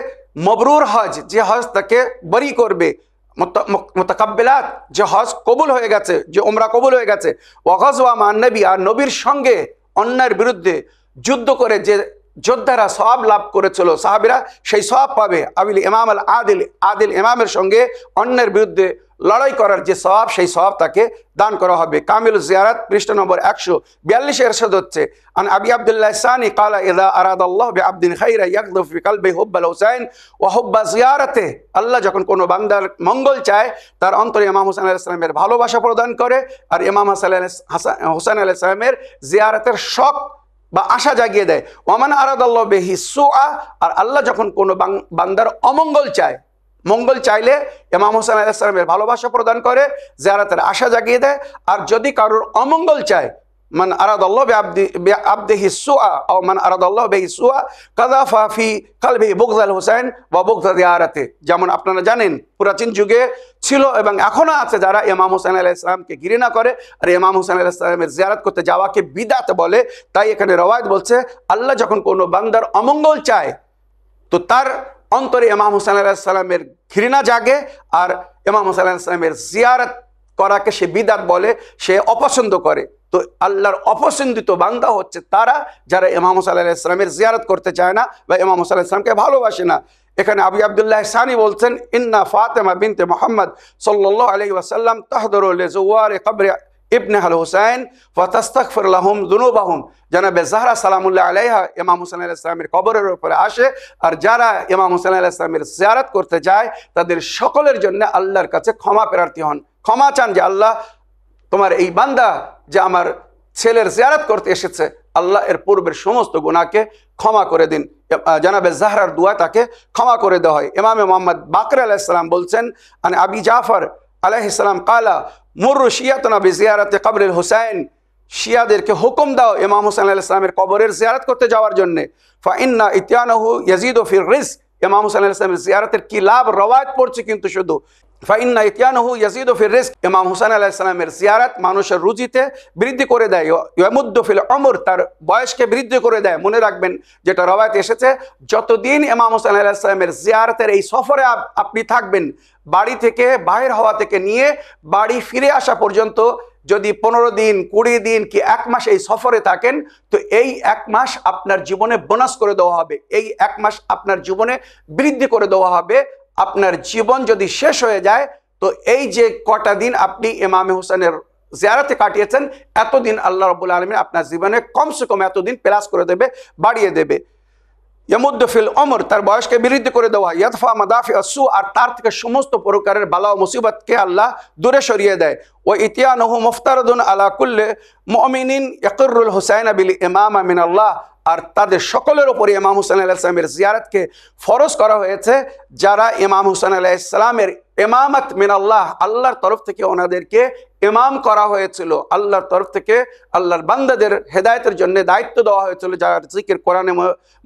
মবরুর হজ যে হজ তাকে বরি করবে মোতাকাব্বেলাত যে হজ কবুল হয়ে গেছে যে ওমরা কবুল হয়ে গেছে ওয়াগজ ওয়া নবী আর নবীর সঙ্গে অন্যায়ের বিরুদ্ধে যুদ্ধ করে যে যোদ্ধারা সব লাভ করেছিল সাহাবিরা সেই সব পাবে আবিল ইমাম আল আদিল আদিল ইমামের সঙ্গে অন্যের বিরুদ্ধে লড়াই করার যে সব সেই সব তাকে দান করা হবে কামিল জিয়ারাত পৃষ্ঠ নম্বর একশো বিয়াল্লিশে এরশাদ হচ্ছে আন আবি আবদুল্লাহ সানি কালা ইদা আরাদ আল্লাহ আব্দিন খাইরা ইয়াকদফি কালবে হুব্বাল হুসাইন ও হুব্বা জিয়ারাতে আল্লাহ যখন কোনো বান্দার মঙ্গল চায় তার অন্তরে ইমাম হোসেন আলাহ ইসলামের ভালোবাসা প্রদান করে আর ইমাম হাসান হাসান হোসেন আলাহ ইসলামের জিয়ারাতের শখ বা আশা জাগিয়ে দেয় ওমান আরাদাল্লাহ বেহি সোয়া আর আল্লাহ যখন কোনো বান্দার অমঙ্গল চায় মঙ্গল চাইলে এমাম হোসেন আলাইসালামের ভালোবাসা প্রদান করে যারা তার আশা জাগিয়ে দেয় আর যদি কারোর অমঙ্গল চায় মান আরাদাল্লাহ আবদেহি সুয়া ও মান আরাদাল্লাহ বেহি সুয়া কাদা ফাফি কালবি বগজাল হুসাইন বা বগজাল ইয়ারাতে যেমন আপনারা জানেন প্রাচীন যুগে ছিল এবং এখনও আছে যারা ইমাম হুসাইন আল্লাহ ইসলামকে ঘৃণা করে আর ইমাম হুসাইন আল্লাহ ইসলামের জিয়ারত করতে যাওয়াকে বিদাত বলে তাই এখানে রওয়ায়ত বলছে আল্লাহ যখন কোনো বান্দার অমঙ্গল চায় তো তার অন্তরে ইমাম হুসাইন আল্লাহ ইসলামের ঘৃণা জাগে আর ইমাম হুসাইন আল্লাহ ইসলামের জিয়ারত করাকে সে বিদাত বলে সে অপছন্দ করে তো আল্লাহর অপছন্দিত বান্দা হচ্ছে তারা যারা ইমাম হোসা আল্লাহ ইসলামের জিয়ারত করতে চায় না বা ইমাম হোসা ইসলামকে ভালোবাসে না এখানে আবি আবদুল্লাহ সানি বলছেন ইন্না ফাতেমা বিনতে মোহাম্মদ সাল্লাহ আলি ওয়াসাল্লাম তাহদরুয়ারে কবরে ইবনে আল হুসাইন ফতাস্তাকফরলাহম দুনুবাহম জানাবে জাহরা সালামুল্লাহ আলাইহা ইমাম হুসাইন আল্লাহ ইসলামের কবরের উপরে আসে আর যারা ইমাম হুসাইন আল্লাহ ইসলামের জিয়ারত করতে যায় তাদের সকলের জন্য আল্লাহর কাছে ক্ষমা প্রার্থী হন ক্ষমা চান যে আল্লাহ তোমার এই বান্দা যে আমার ছেলের জিয়ারত করতে এসেছে আল্লাহ এর পূর্বের সমস্ত গুণাকে ক্ষমা করে দিন জানাবে জাহরার দুয়া তাকে ক্ষমা করে দেওয়া হয় এমামে মোহাম্মদ বাকর আলাইসালাম বলছেন আর আবি জাফর আলাইসালাম কালা মুরু শিয়াতনা জিয়ারতে জিয়ারাতে কবরুল হুসাইন শিয়াদেরকে হুকুম দাও ইমাম হুসাইন আলাইসলামের কবরের জিয়ারত করতে যাওয়ার জন্যে ফাইন্না ইতিয়ানহু ইয়াজিদ ও ফির রিস ইমাম হুসাইন আলাইসলামের জিয়ারতের কি লাভ রওয়ায়ত পড়ছে কিন্তু শুধু ফাইন্না ইতিয়ানহু ইয়াজিদ ফির রিস্ক ইমাম আলাহ আলাহিসাল্লামের জিয়ারাত মানুষের রুজিতে বৃদ্ধি করে দেয় ফিল অমর তার বয়সকে বৃদ্ধি করে দেয় মনে রাখবেন যেটা রবায়ত এসেছে যতদিন ইমাম হুসাইন আলাহিসাল্লামের জিয়ারতের এই সফরে আপনি থাকবেন বাড়ি থেকে বাহির হওয়া থেকে নিয়ে বাড়ি ফিরে আসা পর্যন্ত যদি পনেরো দিন কুড়ি দিন কি এক মাস এই সফরে থাকেন তো এই এক মাস আপনার জীবনে বোনাস করে দেওয়া হবে এই এক মাস আপনার জীবনে বৃদ্ধি করে দেওয়া হবে আপনার জীবন যদি শেষ হয়ে যায় তো এই যে কটা দিন আপনি এমামে হোসেনের জিয়ারাতে কাটিয়েছেন এতদিন আল্লাহ রবুল আলমী আপনার জীবনে কমসে কম এতদিন প্লাস করে দেবে বাড়িয়ে দেবে ইয়ামুদ্দফিল অমর তার বয়সকে বিরুদ্ধ করে দেওয়া ইয়াদফা মাদাফি আসু আর তার থেকে সমস্ত প্রকারের বালা ও মুসিবতকে আল্লাহ দূরে সরিয়ে দেয় ও ইতিয়ানহু মুফতারদুন আলা কুল্লে মমিনিন ইকরুল হুসাইন আবিল ইমাম আমিন আল্লাহ আর তাদের সকলের ওপরে ইমাম হুসেন আল্লাহ ইসলামের জিয়ারতকে ফরজ করা হয়েছে যারা ইমাম হুসেন আল্লাহ ইসলামের এমামত মিনাল্লাহ আল্লাহর তরফ থেকে ওনাদেরকে এমাম করা হয়েছিল আল্লাহর তরফ থেকে আল্লাহর বান্দাদের হেদায়তের জন্য দায়িত্ব দেওয়া হয়েছিল যার জিকির কোরআনে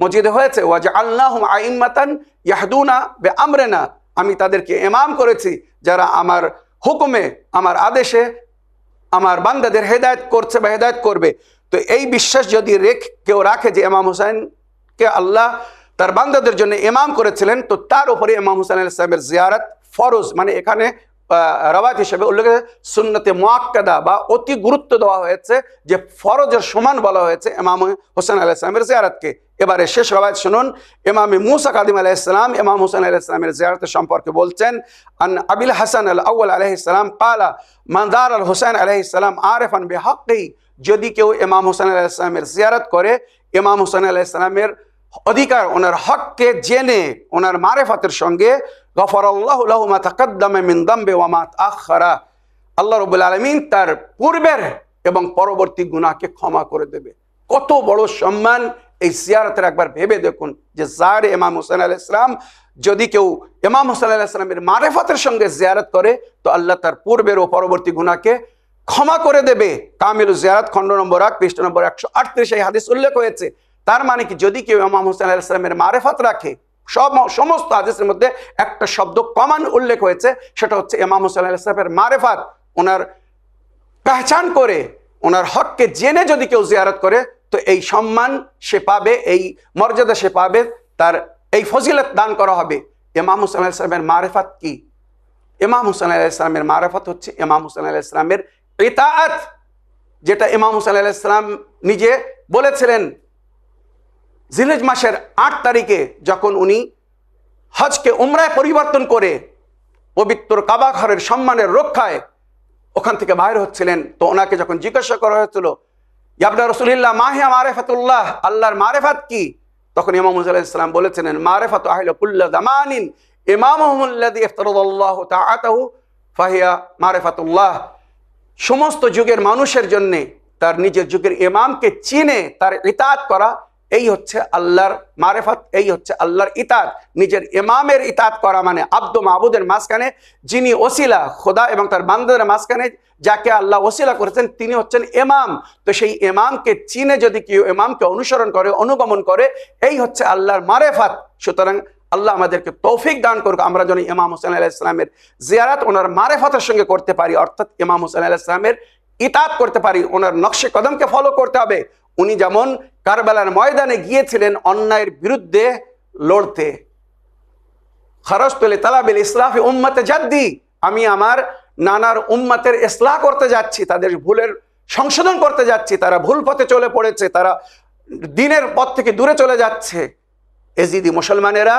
মজিদে হয়েছে ওয়াজা আল্লাহ আইমাতান ইয়াহদুনা বে আমরেনা আমি তাদেরকে এমাম করেছি যারা আমার হুকুমে আমার আদেশে আমার বান্দাদের হেদায়ত করছে বা হেদায়ত করবে তো এই বিশ্বাস যদি রেখ কেউ রাখে যে এমাম হুসাইনকে আল্লাহ তার বান্দাদের জন্য এমাম করেছিলেন তো তার উপরে এমাম হুসাইন ইসলামের জিয়ারত ফরজ মানে এখানে রবাত হিসেবে উল্লেখ সুন্নতে মোয়াক্কাদা বা অতি গুরুত্ব দেওয়া হয়েছে যে ফরজের সমান বলা হয়েছে এমাম হোসেন আলাহ ইসলামের জিয়ারতকে এবারে শেষ রবায়ত শুনুন এমামে মুসা কাদিম আলাহ ইসলাম এমাম হোসেন আলাহ ইসলামের জিয়ারতের সম্পর্কে বলছেন আন আবিল হাসান আল আউ্ল আলহ ইসলাম পালা মান্দার আল হোসেন আলহ ইসলাম আরেফ আন বেহকেই যদি কেউ এমাম হোসেন আল্লাহ ইসলামের জিয়ারত করে এমাম হোসেন আল্লাহ ইসলামের অধিকার ওনার হককে জেনে ওনার মারেফাতের সঙ্গে গফর তাকাদ্দামে আখরা আল্লাহ রবুল আলমিন তার পূর্বের এবং পরবর্তী গুণাকে ক্ষমা করে দেবে কত বড় সম্মান এই সিয়ারতের একবার ভেবে দেখুন যে জার এমাম হোসেন আল ইসলাম যদি কেউ এমাম হোসেন আল্লাহ ইসলামের মারেফাতের সঙ্গে জিয়ারত করে তো আল্লাহ তার পূর্বের ও পরবর্তী গুণাকে ক্ষমা করে দেবে কামিল জিয়ারাত খণ্ড নম্বর এক পৃষ্ঠ নম্বর একশো আটত্রিশ এই হাদিস উল্লেখ হয়েছে তার মানে কি যদি কেউ ইমাম হোসেন আলাইসলামের মারেফাত রাখে সব সমস্ত হাদিসের মধ্যে একটা শব্দ কমান উল্লেখ হয়েছে সেটা হচ্ছে ইমাম হোসেন আলাইসলামের মারেফাত ওনার পেহচান করে ওনার হককে জেনে যদি কেউ জিয়ারত করে তো এই সম্মান সে পাবে এই মর্যাদা সে পাবে তার এই ফজিলত দান করা হবে ইমাম হোসেন আলাইসলামের মারেফাত কি ইমাম হোসেন আলাইসলামের মারেফাত হচ্ছে ইমাম হোসেন আলাইসলামের ইতাআত যেটা ইমাম হুসাইন আলাইসালাম নিজে বলেছিলেন জিলেজ মাসের আট তারিখে যখন উনি হজকে উমরায় পরিবর্তন করে পবিত্র কাবা ঘরের সম্মানের রক্ষায় ওখান থেকে বাইর হচ্ছিলেন তো ওনাকে যখন জিজ্ঞাসা করা হয়েছিল ইয়াবনা রসুলিল্লাহ মাহিয়া মারেফাতুল্লাহ আল্লাহর মারেফাত কি তখন ইমাম ইসলাম বলেছিলেন মারেফাত আহিলকুল্লা দামানিন ইমামুল্লাদি ইফতারুল্লাহ তাহু ফাহিয়া মারেফাতুল্লাহ সমস্ত যুগের মানুষের জন্যে তার নিজের যুগের ইমামকে চিনে তার ইতাত করা এই হচ্ছে আল্লাহর মারেফাত এই হচ্ছে আল্লাহর ইতাত নিজের ইমামের ইতাত করা মানে আব্দ মাহবুদের মাঝখানে যিনি ওসিলা খোদা এবং তার বান্দাদের মাঝখানে যাকে আল্লাহ ওসিলা করেছেন তিনি হচ্ছেন এমাম তো সেই এমামকে চিনে যদি কেউ এমামকে অনুসরণ করে অনুগমন করে এই হচ্ছে আল্লাহর মারেফাত সুতরাং আল্লাহ আমাদেরকে তৌফিক দান করুক আমরা যেন ইমাম হোসেন আল্লাহ ইসলামের জিয়ারাত ওনার মারেফতের সঙ্গে করতে পারি অর্থাৎ ইমাম হুসেন আল্লাহ ইসলামের ইতাত করতে পারি ওনার নকশে কদমকে ফলো করতে হবে উনি যেমন কারবেলার ময়দানে গিয়েছিলেন অন্যায়ের বিরুদ্ধে লড়তে খরচ পেলে তালাবিল ইসলাফি উম্মাতে জাদ্দি আমি আমার নানার উম্মাতের ইসলাহ করতে যাচ্ছি তাদের ভুলের সংশোধন করতে যাচ্ছি তারা ভুল পথে চলে পড়েছে তারা দিনের পথ থেকে দূরে চলে যাচ্ছে এজিদি মুসলমানেরা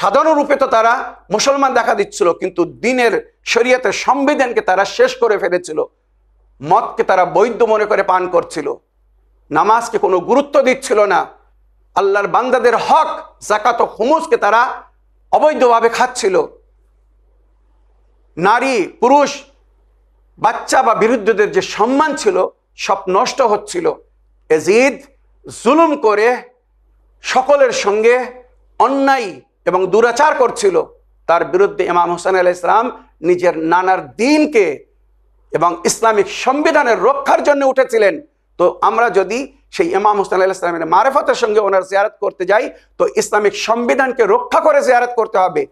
সাধারণরূপে তো তারা মুসলমান দেখা দিচ্ছিল কিন্তু দিনের শরীয়তে সংবিধানকে তারা শেষ করে ফেলেছিল মতকে তারা বৈধ মনে করে পান করছিল নামাজকে কোনো গুরুত্ব দিচ্ছিল না আল্লাহর বান্দাদের হক জাকাত হুমুজকে তারা অবৈধভাবে খাচ্ছিল নারী পুরুষ বাচ্চা বা বিরুদ্ধদের যে সম্মান ছিল সব নষ্ট হচ্ছিল এজিদ জুলুম করে সকলের সঙ্গে অন্যায় এবং দুরাচার করছিল তার বিরুদ্ধে ইমাম হোসেন আল ইসলাম নিজের নানার দিনকে এবং ইসলামিক সংবিধানের রক্ষার জন্য উঠেছিলেন তো আমরা যদি সেই ইমাম হোসেন আলাহ ইসলামের মারেফতের সঙ্গে ওনার জিয়ারত করতে যাই তো ইসলামিক সংবিধানকে রক্ষা করে জিয়ারত করতে হবে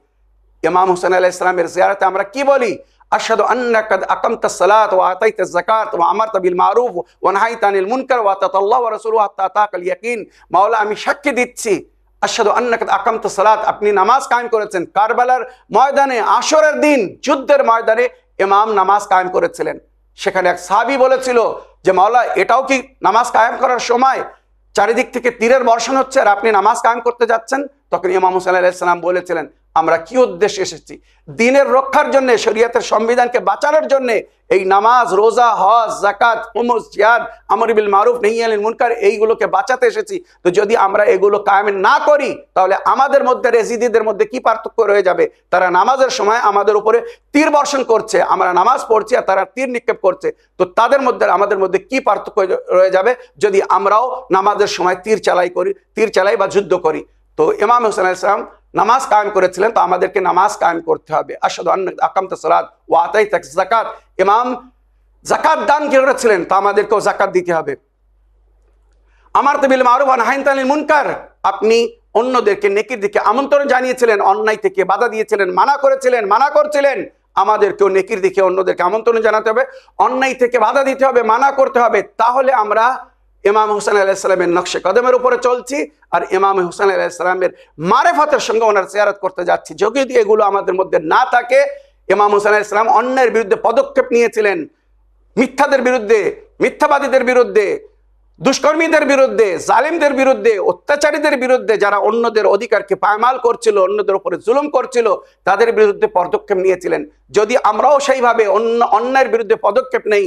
ইমাম হোসেন আলাহ ইসলামের জিয়ারতে আমরা কি বলি আন্না কদ আকামতাস সালাত ওয়া আতাইতাস যাকাত ওয়া আমারতা বিল মারুফ ওয়া নাহাইতা আনিল মুনকার ওয়া তাতাল্লাহ ওয়া রাসূলুহু হাত্তা আতাকাল ইয়াকিন মাওলা আমি সাক্ষী দিচ্ছি আশাদু কদ আকামতাস সালাত আপনি নামাজ কায়েম করেছেন কারবালার ময়দানে আসরের দিন যুদ্ধের ময়দানে ইমাম নামাজ কায়েম করেছিলেন সেখানে এক সাহাবী বলেছিল যে মাওলা এটাও কি নামাজ কায়েম করার সময় চারিদিক থেকে তীরের বর্ষণ হচ্ছে আর আপনি নামাজ কায়েম করতে যাচ্ছেন তখন ইমাম আলাইহিস সালাম বলেছিলেন আমরা কি উদ্দেশ্যে এসেছি দিনের রক্ষার জন্যে শরীয়তের সংবিধানকে বাঁচানোর জন্যে এই নামাজ রোজা হজ জাকাত হোমস জিয়াদ আমরিবিল মারুফ নেহিয়ালিন মুনকার এইগুলোকে বাঁচাতে এসেছি তো যদি আমরা এগুলো কায়েম না করি তাহলে আমাদের মধ্যে রেজিদিদের মধ্যে কি পার্থক্য রয়ে যাবে তারা নামাজের সময় আমাদের উপরে তীর বর্ষণ করছে আমরা নামাজ পড়ছি আর তারা তীর নিক্ষেপ করছে তো তাদের মধ্যে আমাদের মধ্যে কি পার্থক্য রয়ে যাবে যদি আমরাও নামাজের সময় তীর চালাই করি তীর চালাই বা যুদ্ধ করি তো ইমাম হোসেন আলাইসালাম নামাজ কায়েম করেছিলেন তো আমাদেরকে নামাজ কায়েম করতে হবে আসাদ আকাম তসরাত ওয়াতাই জাকাত ইমাম জাকাত দান করেছিলেন তো আমাদেরকেও জাকাত দিতে হবে আমার তো বিল মারুফ আনহাইন তালিল মুনকার আপনি অন্যদেরকে নেকির দিকে আমন্ত্রণ জানিয়েছিলেন অন্যায় থেকে বাধা দিয়েছিলেন মানা করেছিলেন মানা করছিলেন আমাদেরকেও নেকির দিকে অন্যদেরকে আমন্ত্রণ জানাতে হবে অন্যায় থেকে বাধা দিতে হবে মানা করতে হবে তাহলে আমরা ইমাম হোসেন আলাইসালামের নকশে কদমের উপরে চলছি আর ইমাম হোসেন আলাইসালামের মারেফতের সঙ্গে ওনার চেয়ারত করতে যাচ্ছি যদি এগুলো আমাদের মধ্যে না থাকে ইমাম হুসেন আলাইসালাম অন্যের বিরুদ্ধে পদক্ষেপ নিয়েছিলেন মিথ্যাদের বিরুদ্ধে মিথ্যাবাদীদের বিরুদ্ধে দুষ্কর্মীদের বিরুদ্ধে জালিমদের বিরুদ্ধে অত্যাচারীদের বিরুদ্ধে যারা অন্যদের অধিকারকে পায়মাল করছিল অন্যদের উপরে জুলুম করছিল তাদের বিরুদ্ধে পদক্ষেপ নিয়েছিলেন যদি আমরাও সেইভাবে অন্য অন্যের বিরুদ্ধে পদক্ষেপ নেই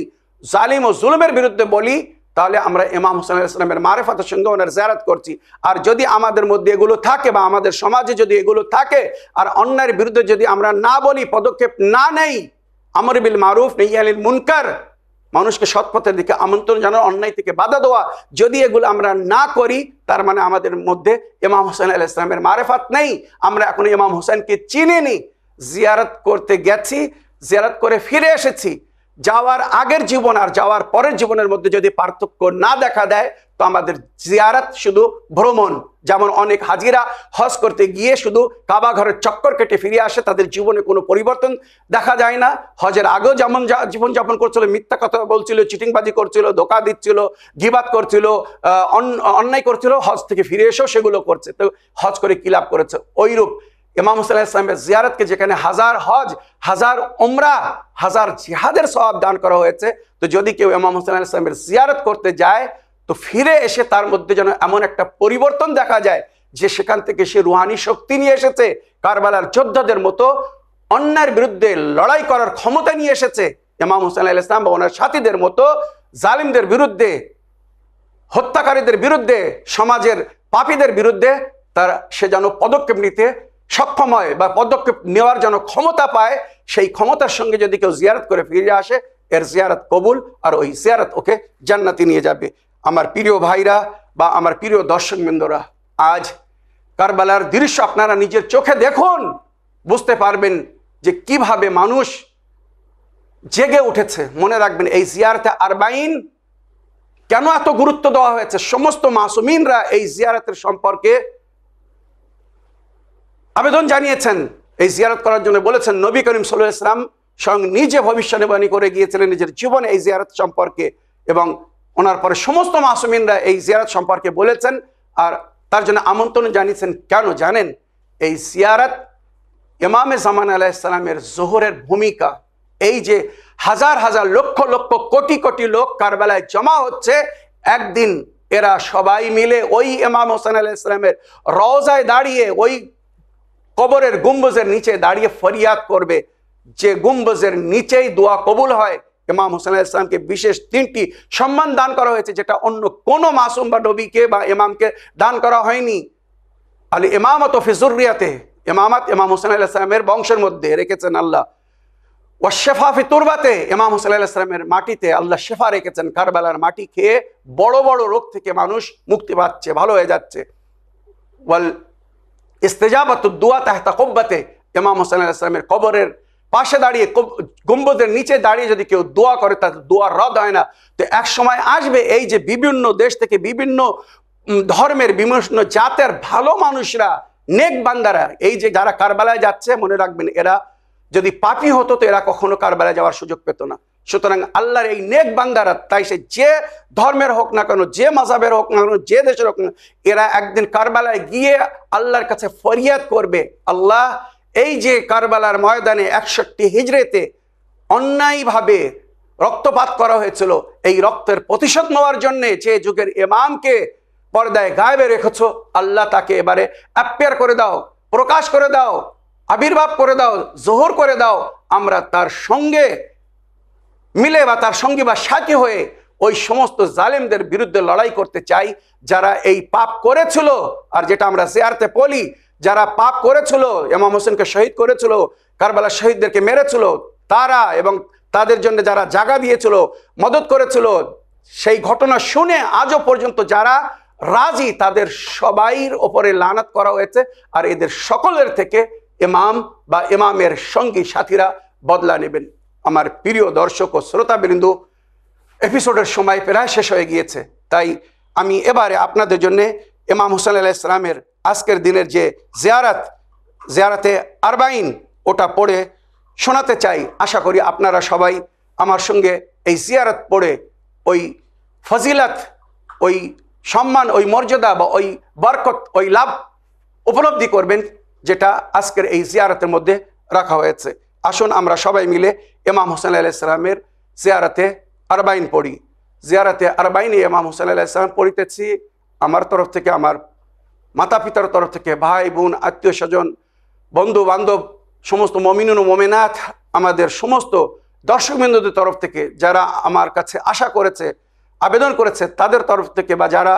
জালিম ও জুলুমের বিরুদ্ধে বলি তাহলে আমরা ইমাম হোসেন ইসলামের মারেফাতের সঙ্গে ওনার জেরাত করছি আর যদি আমাদের মধ্যে এগুলো থাকে বা আমাদের সমাজে যদি এগুলো থাকে আর অন্যায়ের বিরুদ্ধে যদি আমরা না বলি পদক্ষেপ না নেই আমর বিল মারুফ নেই আলিল মুনকার মানুষকে সৎপথের দিকে আমন্ত্রণ জানানো অন্যায় থেকে বাধা দেওয়া যদি এগুলো আমরা না করি তার মানে আমাদের মধ্যে ইমাম হোসেন আল ইসলামের মারেফাত নেই আমরা এখন ইমাম হোসেনকে চিনিনি জিয়ারত করতে গেছি জিয়ারত করে ফিরে এসেছি যাওয়ার আগের জীবন আর যাওয়ার পরের জীবনের মধ্যে যদি পার্থক্য না দেখা দেয় তো আমাদের জিয়ারাত শুধু ভ্রমণ যেমন অনেক হাজিরা হজ করতে গিয়ে শুধু কাবা ঘরের চক্কর কেটে ফিরে আসে তাদের জীবনে কোনো পরিবর্তন দেখা যায় না হজের আগেও যেমন যা জীবনযাপন করছিল মিথ্যা কথা বলছিল চিটিংবাজি করছিল ধোকা দিচ্ছিল গিবাদ করছিল অন্যায় করছিল হজ থেকে ফিরে এসেও সেগুলো করছে তো হজ করে কি লাভ করেছে ওইরূপ ইমাম হুসাইন ইসলামের জিয়ারতকে যেখানে হাজার হজ হাজার ওমরা হাজার জিহাদের স্বভাব দান করা হয়েছে তো যদি কেউ ইমাম হুসাইন ইসলামের জিয়ারত করতে যায় তো ফিরে এসে তার মধ্যে যেন এমন একটা পরিবর্তন দেখা যায় যে সেখান থেকে সে রুহানি শক্তি নিয়ে এসেছে কারবালার যোদ্ধাদের মতো অন্যায়ের বিরুদ্ধে লড়াই করার ক্ষমতা নিয়ে এসেছে ইমাম হুসাইন আল ইসলাম বা ওনার সাথীদের মতো জালিমদের বিরুদ্ধে হত্যাকারীদের বিরুদ্ধে সমাজের পাপীদের বিরুদ্ধে তার সে যেন পদক্ষেপ নিতে সক্ষম হয় বা পদক্ষেপ নেওয়ার জন্য ক্ষমতা পায় সেই ক্ষমতার সঙ্গে যদি কেউ জিয়ারত করে ফিরে আসে এর জিয়ারত কবুল আর ওই জিয়ারত ওকে জান্নাতি নিয়ে যাবে আমার প্রিয় ভাইরা বা আমার প্রিয় বৃন্দরা আজ কারবালার দৃশ্য আপনারা নিজের চোখে দেখুন বুঝতে পারবেন যে কিভাবে মানুষ জেগে উঠেছে মনে রাখবেন এই জিয়ারতে আরবাইন কেন এত গুরুত্ব দেওয়া হয়েছে সমস্ত মাসুমিনরা এই জিয়ারতের সম্পর্কে আবেদন জানিয়েছেন এই জিয়ারত করার জন্য বলেছেন নবী করিম সাল ইসলাম স্বয়ং নিজে ভবিষ্যৎবাণী করে গিয়েছিলেন নিজের জীবনে এই জিয়ারত সম্পর্কে এবং ওনার পরে সমস্ত মাসুমিনরা এই জিয়ারত সম্পর্কে বলেছেন আর তার জন্য আমন্ত্রণ জানিয়েছেন কেন জানেন এই জিয়ারত ইমামে জামান আলাইসালামের জোহরের ভূমিকা এই যে হাজার হাজার লক্ষ লক্ষ কোটি কোটি লোক কারবেলায় জমা হচ্ছে একদিন এরা সবাই মিলে ওই ইমাম হোসেন আলাইসালামের রওজায় দাঁড়িয়ে ওই কবরের গুম্বজের নিচে দাঁড়িয়ে ফরিয়াদ করবে যে গুম্বজের নিচেই দোয়া কবুল হয় ইমাম হোসেন ইসলামকে বিশেষ তিনটি সম্মান দান করা হয়েছে যেটা অন্য কোনো মাসুম বা নবীকে বা ইমামকে দান করা হয়নি আল ইমামত ফিজুরিয়াতে ইমামাত ইমাম হোসেন ইসলামের বংশের মধ্যে রেখেছেন আল্লাহ ও শেফা ফিতুরবাতে ইমাম হোসেন ইসলামের মাটিতে আল্লাহ শেফা রেখেছেন কারবালার মাটি খেয়ে বড় বড় রোগ থেকে মানুষ মুক্তি পাচ্ছে ভালো হয়ে যাচ্ছে ওয়াল ইস্তেজাবাতুদ্দোয়া তাহতা কব্বাতে ইমাম হোসেন ইসলামের কবরের পাশে দাঁড়িয়ে গম্বুজের নিচে দাঁড়িয়ে যদি কেউ দোয়া করে তার দোয়া রদ হয় না তো এক সময় আসবে এই যে বিভিন্ন দেশ থেকে বিভিন্ন ধর্মের বিভিন্ন জাতের ভালো মানুষরা নেক বান্দারা এই যে যারা কারবেলায় যাচ্ছে মনে রাখবেন এরা যদি পাপি হতো তো এরা কখনো কারবালায় যাওয়ার সুযোগ পেত না সুতরাং আল্লাহর এই নেক বান্দারা তাই সে যে ধর্মের হোক না কেন যে মাজাবের হোক না কেন যে দেশের হোক না এরা একদিন কারবালায় গিয়ে আল্লাহর কাছে ফরিয়াদ করবে আল্লাহ এই যে কারবালার ময়দানে একষট্টি হিজড়েতে অন্যায়ভাবে রক্তপাত করা হয়েছিল এই রক্তের প্রতিশোধ নেওয়ার জন্যে যে যুগের এমামকে পর্দায় গায়েবে রেখেছ আল্লাহ তাকে এবারে অ্যাপিয়ার করে দাও প্রকাশ করে দাও আবির্ভাব করে দাও জোহর করে দাও আমরা তার সঙ্গে মিলে বা তার সঙ্গী বা সাথী হয়ে ওই সমস্ত জালেমদের বিরুদ্ধে লড়াই করতে চাই যারা এই পাপ করেছিল আর যেটা আমরা শেয়ারতে বলি যারা পাপ করেছিল এমাম হোসেনকে শহীদ করেছিল কারবালা শহীদদেরকে মেরেছিল তারা এবং তাদের জন্য যারা জাগা দিয়েছিল মদত করেছিল সেই ঘটনা শুনে আজও পর্যন্ত যারা রাজি তাদের সবাইর ওপরে লানাত করা হয়েছে আর এদের সকলের থেকে এমাম বা এমামের সঙ্গী সাথীরা বদলা নেবেন আমার প্রিয় দর্শক ও শ্রোতাবৃন্দ এপিসোডের সময় প্রায় শেষ হয়ে গিয়েছে তাই আমি এবারে আপনাদের জন্যে এমাম হোসেন আল্লাহ ইসলামের আজকের দিনের যে জিয়ারাত জিয়ারাতে আরবাইন ওটা পড়ে শোনাতে চাই আশা করি আপনারা সবাই আমার সঙ্গে এই জিয়ারাত পড়ে ওই ফজিলাত ওই সম্মান ওই মর্যাদা বা ওই বরকত ওই লাভ উপলব্ধি করবেন যেটা আজকের এই জিয়ারতের মধ্যে রাখা হয়েছে আসুন আমরা সবাই মিলে এমাম হোসেন ইসলামের জিয়ারাতে আরবাইন পড়ি জিয়ারাতে আরবাইনে এমাম হোসেন ইসলাম পড়িতেছি আমার তরফ থেকে আমার মাতা পিতার তরফ থেকে ভাই বোন আত্মীয় স্বজন বন্ধু বান্ধব সমস্ত মমিনুন মোমেনাথ আমাদের সমস্ত দর্শকবৃন্দদের তরফ থেকে যারা আমার কাছে আশা করেছে আবেদন করেছে তাদের তরফ থেকে বা যারা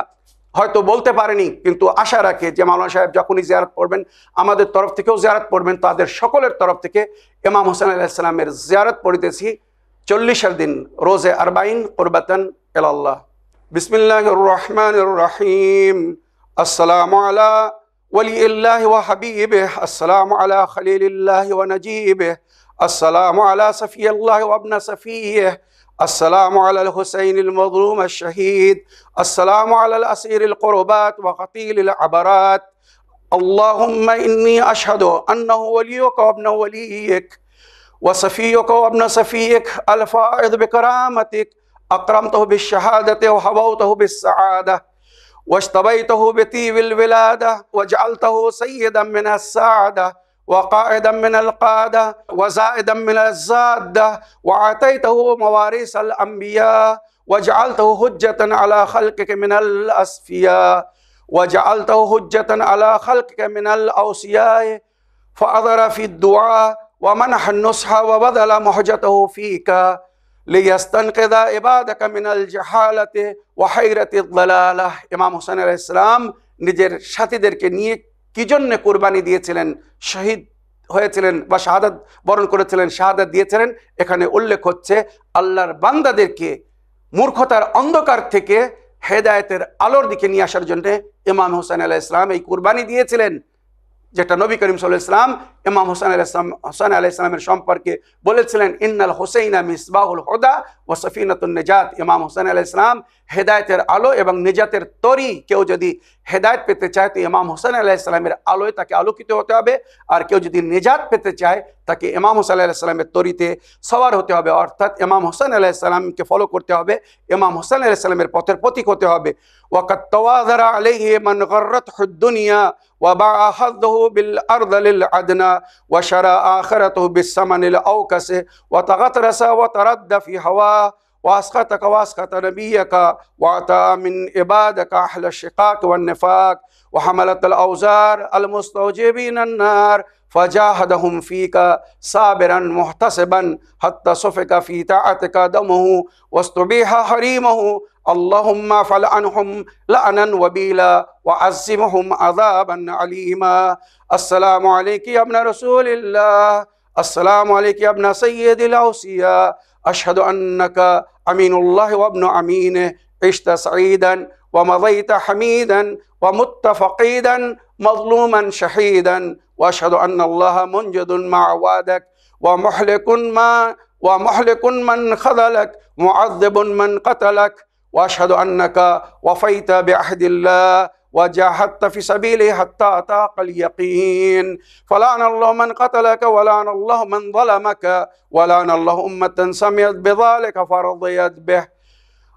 হয়তো বলতে পারেনি কিন্তু আশা রাখে যে মাওলানা সাহেব যখনই জিয়ারত পড়বেন আমাদের তরফ থেকেও জিয়ারত পড়বেন তাদের সকলের তরফ থেকে ইমাম হোসেন আলাইসালামের জিয়ারত পড়িতেছি চল্লিশের দিন রোজে আরবাইন কোরবাতন এলাল্লাহ বিসমিল্লাহ রহমান রহিম আসসালাম আলা হাবিব الله وحبيبه আলা على خليل الله আলা সফি আল্লাহ صفي الله السلام على الحسين المظلوم الشهيد السلام على الأسير القربات وقتيل العبرات اللهم إني أشهد أنه وليك وابن وليك وصفيك وابن صفيك الفائض بكرامتك أكرمته بالشهادة وحبوته بالسعادة واشتبيته بطيب الولادة وجعلته سيدا من السعادة وقائدا من القادة وزائدا من الزادة وعطيته مواريث الأنبياء وجعلته هجة على خلقك من الأسفياء وجعلته هجة على خلقك من الأوصياء فأضر في الدعاء ومنح النصح وبذل محجته فيك ليستنقذ عبادك من الجحالة وحيرة الضلالة إمام حسين عليه السلام نجر সাথীদেরকে كنيك কি জন্যে কোরবানি দিয়েছিলেন শহীদ হয়েছিলেন বা শাহাদাত বরণ করেছিলেন শাহাদাত দিয়েছিলেন এখানে উল্লেখ হচ্ছে আল্লাহর বান্দাদেরকে মূর্খতার অন্ধকার থেকে হেদায়তের আলোর দিকে নিয়ে আসার জন্যে ইমাম হোসেন আলাহ ইসলাম এই কোরবানি দিয়েছিলেন যেটা নবী করিম সাল্লাহ ইসলাম ইমাম হোসেন আলাইসলাম হোসেন আলাহ ইসলামের সম্পর্কে বলেছিলেন ইন্নাল হোসেইনা মিসবাহুল হদা ও সফিনাতুল নেজাত ইমাম হোসেন আলাহ ইসলাম হেদায়তের আলো এবং নেজাতের তরি কেউ যদি হেদায়ত পেতে চায় তো ইমাম হোসেন আলাহ ইসলামের আলোয় তাকে আলোকিত হতে হবে আর কেউ যদি নেজাত পেতে চায় তাকে ইমাম হোসেন আলাহ ইসলামের তরিতে সওয়ার হতে হবে অর্থাৎ ইমাম হোসেন আলাহ ইসলামকে ফলো করতে হবে ইমাম হোসেন আলাহ ইসলামের পথের প্রতীক হতে হবে ওয়াকাত তওয়াজারা আলহি মান وباع حظه بالأرض للعدنى وشرى آخرته بالثمن الأوكس وتغطرس وترد في هواه وأسقطك وأسقط نبيك وأعطى من عبادك أحلى الشقاق والنفاق وحملت الأوزار المستوجبين النار فجاهدهم فيك صابرا محتسبا حتى سفك في طاعتك دمه واستبيح حريمه اللهم فلعنهم لعنا وبيلا وعزمهم عذابا عليما السلام عليك يا ابن رسول الله السلام عليك يا ابن سيد الأوصياء أشهد أنك أمين الله وابن أمينه عشت سعيدا ومضيت حميدا ومت فقيدا مظلوما شحيدا واشهد ان الله منجد مع وعدك ومحلق ما ومحلق من خذلك معذب من قتلك واشهد انك وفيت بعهد الله وجاهدت في سبيله حتى أتاك اليقين فلعن الله من قتلك ولعن الله من ظلمك ولعن الله أمة سمعت بذلك فرضيت به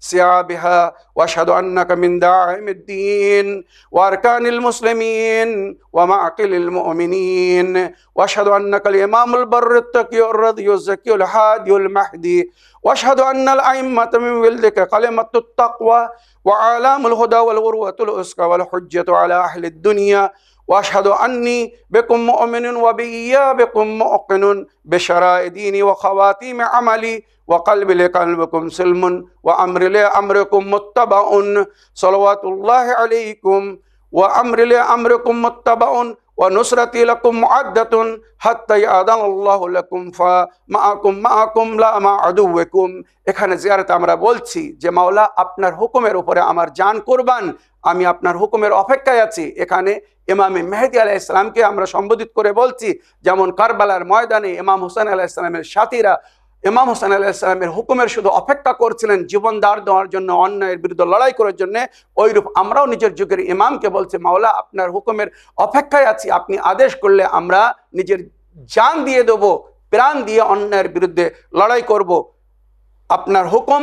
سيابها واشهد انك من داعم الدين واركان المسلمين ومعقل المؤمنين واشهد انك الامام البر التقي الرضي الزكي الحادي المهدي واشهد ان الائمه من ولدك كلمه التقوى وعلام الهدى والغروه الاسكى والحجه على اهل الدنيا وأشهد أني بكم مؤمن وبيا بكم مؤقن بشراء ديني وخواتيم عملي وقلبي لقلبكم سلم وأمر لأمركم متبع صلوات الله عليكم وأمر لأمركم متبع ونصرتي لكم معدة حتى يأذن الله لكم فمعكم معكم لا مع عدوكم এখানে জিয়ারতে আমরা বলছি যে মাওলা আপনার হুকুমের উপরে আমার জান কোরবান আমি আপনার হুকুমের অপেক্ষায় আছি এখানে ইমামে মেহেদি আলাহ ইসলামকে আমরা সম্বোধিত করে বলছি যেমন কারবালার ময়দানে ইমাম হুসেন আলাহ ইসলামের সাথীরা ইমাম হোসেন ইসলামের হুকুমের শুধু অপেক্ষা করছিলেন জীবন দাঁড় দেওয়ার জন্য অন্যায়ের বিরুদ্ধে লড়াই করার জন্য ওইরূপ আমরাও নিজের যুগের ইমামকে বলছি মাওলা আপনার হুকুমের অপেক্ষায় আছি আপনি আদেশ করলে আমরা নিজের জান দিয়ে দেব প্রাণ দিয়ে অন্যায়ের বিরুদ্ধে লড়াই করব আপনার হুকুম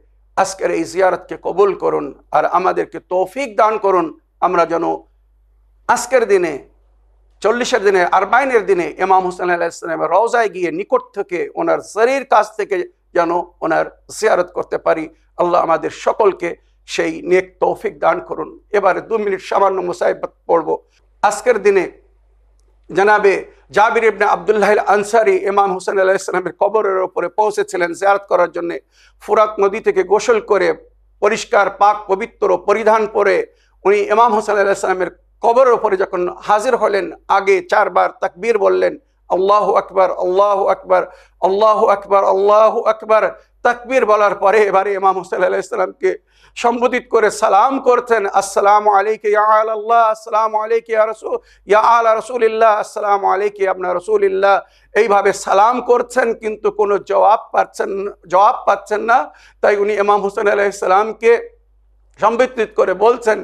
আজকের এই জিয়ারতকে কবুল করুন আর আমাদেরকে তৌফিক দান করুন আমরা যেন আজকের দিনে চল্লিশের দিনে আরবাইনের দিনে ইমাম হোসেন আলাহিসামের রওজায় গিয়ে নিকট থেকে ওনার শরীর কাছ থেকে যেন ওনার জিয়ারত করতে পারি আল্লাহ আমাদের সকলকে সেই নেক তৌফিক দান করুন এবারে দু মিনিট সামান্য মুসাইবত পড়ব আজকের দিনে জানাবে জাবির ইবনে আবদুল্লাহ আনসারি ইমাম হুসেন ইসলামের কবরের ওপরে পৌঁছেছিলেন জেয়ারত করার জন্যে ফুরাত নদী থেকে গোসল করে পরিষ্কার পাক পবিত্র পরিধান করে উনি ইমাম হোসেন ইসলামের কবরের ওপরে যখন হাজির হলেন আগে চারবার তাকবীর বললেন আল্লাহ আকবর আল্লাহ আকবর আল্লাহ আকবর আল্লাহ আকবার তাকবির বলার পরে এবারে ইমাম হোসেন আল্লাহ ইসলামকে সম্বোধিত করে সালাম করতেন আসসালাম আলিক ইয়া আল্লাহ আসসালাম আলিক ইয়া রসুল ইয়া আল রসুলিল্লাহ আসসালাম আলিক আপনার রসুলিল্লাহ এইভাবে সালাম করছেন কিন্তু কোনো জবাব পাচ্ছেন জবাব পাচ্ছেন না তাই উনি ইমাম হোসেন আলাহ ইসলামকে সম্বোধিত করে বলছেন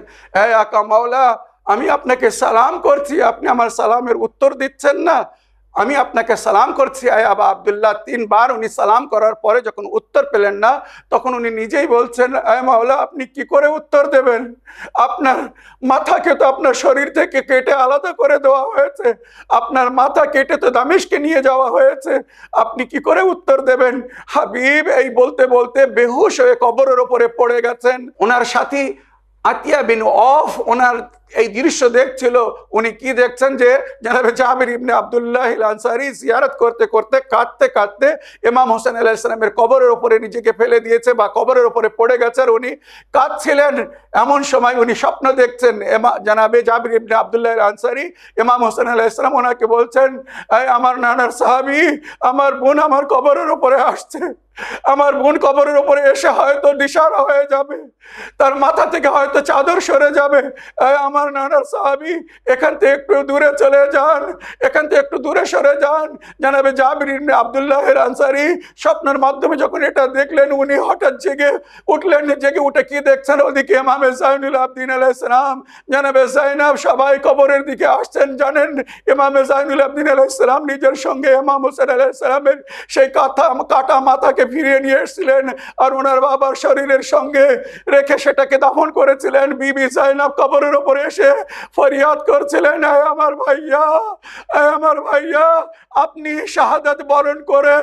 এ আকা মাওলা আমি আপনাকে সালাম করছি আপনি আমার সালামের উত্তর দিচ্ছেন না আমি আপনাকে সালাম করছি আয় আবা আবদুল্লাহ তিনবার উনি সালাম করার পরে যখন উত্তর পেলেন না তখন উনি নিজেই বলছেন আয় মাওলা আপনি কি করে উত্তর দেবেন আপনার মাথাকে তো আপনার শরীর থেকে কেটে আলাদা করে দেওয়া হয়েছে আপনার মাথা কেটে তো দামেশকে নিয়ে যাওয়া হয়েছে আপনি কি করে উত্তর দেবেন হাবিব এই বলতে বলতে বেহুশ হয়ে কবরের ওপরে পড়ে গেছেন ওনার সাথী আতিয়া বিন অফ ওনার এই দৃশ্য দেখছিল উনি কি দেখছেন যে জানাবে জাহির ইবনে আবদুল্লাহ আনসারি জিয়ারত করতে করতে কাঁদতে কাঁদতে এমাম হোসেন আল্লাহ ইসলামের কবরের ওপরে নিজেকে ফেলে দিয়েছে বা কবরের ওপরে পড়ে গেছে আর উনি কাঁদছিলেন এমন সময় উনি স্বপ্ন দেখছেন এমা জানাবে জাহির ইবনে আবদুল্লাহ আনসারি এমাম হোসেন আল্লাহ ইসলাম ওনাকে বলছেন আমার নানার সাহাবি আমার বোন আমার কবরের ওপরে আসছে আমার বোন কবরের উপরে এসে হয়তো দিশারা হয়ে যাবে তার মাথা থেকে হয়তো চাদর সরে যাবে আমার নানার সাহাবি এখান থেকে একটু দূরে চলে যান এখান থেকে একটু দূরে সরে যান জানাবে জাবির ইবনে আবদুল্লাহের আনসারি স্বপ্নের মাধ্যমে যখন এটা দেখলেন উনি হঠাৎ জেগে উঠলেন জেগে উঠে কি দেখছেন ওদিকে ইমামে জাইনুল আবদিন আলাহ ইসলাম জানাবে জাইনাব সবাই কবরের দিকে আসছেন জানেন ইমামে জাইনুল আবদিন আলাহ ইসলাম নিজের সঙ্গে ইমাম হোসেন আলাইসালামের সেই কাঁথা কাটা মাথাকে ফিরিয়ে নিয়ে এসেছিলেন আর ওনার বাবার শরীরের সঙ্গে রেখে সেটাকে দাফন করেছিলেন বিবি জাইনাব কবরের উপরে এসে ফরিয়াদ করছিলেন হ্যাঁ আমার ভাইয়া হ্যাঁ আমার ভাইয়া আপনি শাহাদাত বরণ করে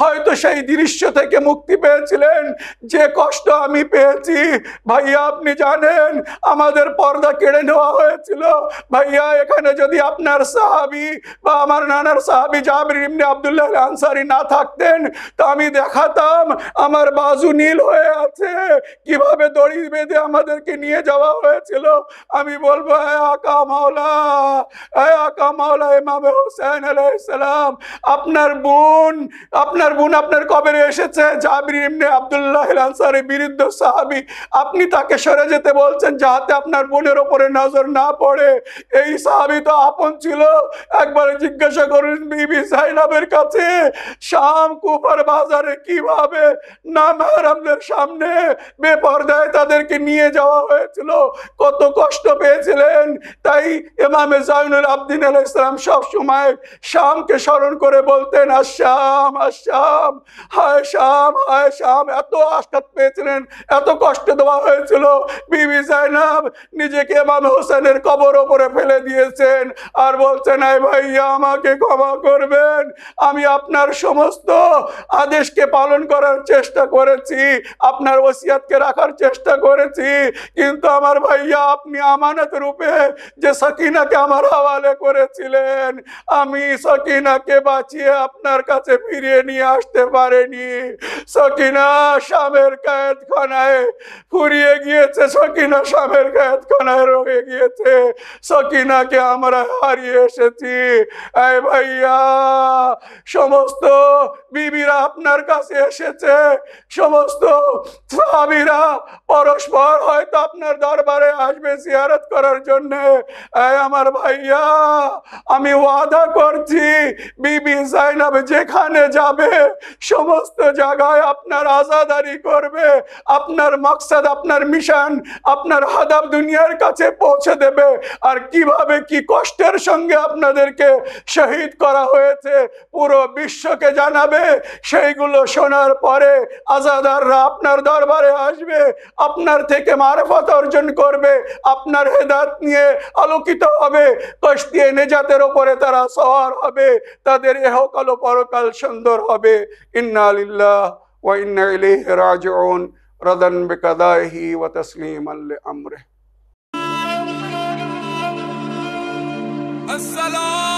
হয়তো সেই দৃশ্য থেকে মুক্তি পেয়েছিলেন যে কষ্ট আমি পেয়েছি ভাইয়া আপনি জানেন আমাদের পর্দা কেড়ে নেওয়া হয়েছিল ভাইয়া এখানে যদি আপনার সাহাবি বা আমার নানার সাহাবি জাবির ইমনি আবদুল্লাহ আনসারি না থাকতেন তা আমি দেখা খাতাম আমার বাজু নীল হয়ে আছে কিভাবে দড়ি বেঁধে আমাদেরকে নিয়ে যাওয়া হয়েছিল আমি বলবো আকা মাওলা আকা মাওলা আলাইসালাম আপনার বোন আপনার বোন আপনার এসেছে জাবির ইমনে আবদুল্লাহ আনসারের বিরুদ্ধ সাহাবি আপনি তাকে সরে যেতে বলছেন যাহাতে আপনার বোনের ওপরে নজর না পড়ে এই সাহাবি তো আপন ছিল একবার জিজ্ঞাসা করুন বিবি সাইনাবের কাছে শাম কুপার বাজারে কি কিভাবে নামাহারামদের সামনে বেপর্দায় তাদেরকে নিয়ে যাওয়া হয়েছিল কত কষ্ট পেয়েছিলেন তাই এমামে জাইনুল আবদিন আল ইসলাম সবসময় শ্যামকে স্মরণ করে বলতেন আশ্যাম আশ্যাম হায় শ্যাম হায় শ্যাম এত আঘাত পেয়েছিলেন এত কষ্ট দেওয়া হয়েছিল বিবি জাইনাব নিজেকে এমামে হোসেনের কবর ওপরে ফেলে দিয়েছেন আর বলছেন আয় ভাইয়া আমাকে ক্ষমা করবেন আমি আপনার সমস্ত আদেশকে পালন পালন করার চেষ্টা করেছি আপনার ওসিয়াতকে রাখার চেষ্টা করেছি কিন্তু আমার ভাইয়া আপনি আমানত রূপে যে সকিনাকে আমার হওয়ালে করেছিলেন আমি সকিনাকে বাঁচিয়ে আপনার কাছে ফিরিয়ে নিয়ে আসতে পারেনি সকিনা শামের কায়েতখানায় ফুরিয়ে গিয়েছে সকিনা শামের কায়েতখানায় রয়ে গিয়েছে সকিনাকে আমরা হারিয়ে এসেছি ভাইয়া সমস্ত বিবিরা আপনার কাছে এসেছে সমস্ত সাহাবিরা পরস্পর হয়তো আপনার দরবারে আসবে জিয়ারত করার জন্য আমার ভাইয়া আমি ওয়াদা করছি বিবি জাইনাব যেখানে যাবে সমস্ত জায়গায় আপনার আজাদারি করবে আপনার মকসাদ আপনার মিশন আপনার হাদাব দুনিয়ার কাছে পৌঁছে দেবে আর কিভাবে কি কষ্টের সঙ্গে আপনাদেরকে শহীদ করা হয়েছে পুরো বিশ্বকে জানাবে সেইগুলো শোনার পরে আজাদাররা আপনার দরবারে আসবে আপনার থেকে মারফত অর্জন করবে আপনার হেদাত নিয়ে আলোকিত হবে কষ্টিয়ে নেজাতের ওপরে তারা সওয়ার হবে তাদের এহকাল পরকাল সুন্দর হবে ইন্নালিল্লাহ আলিল্লাহ وإنا إليه راجعون رضا بقضائه وتسليما السلام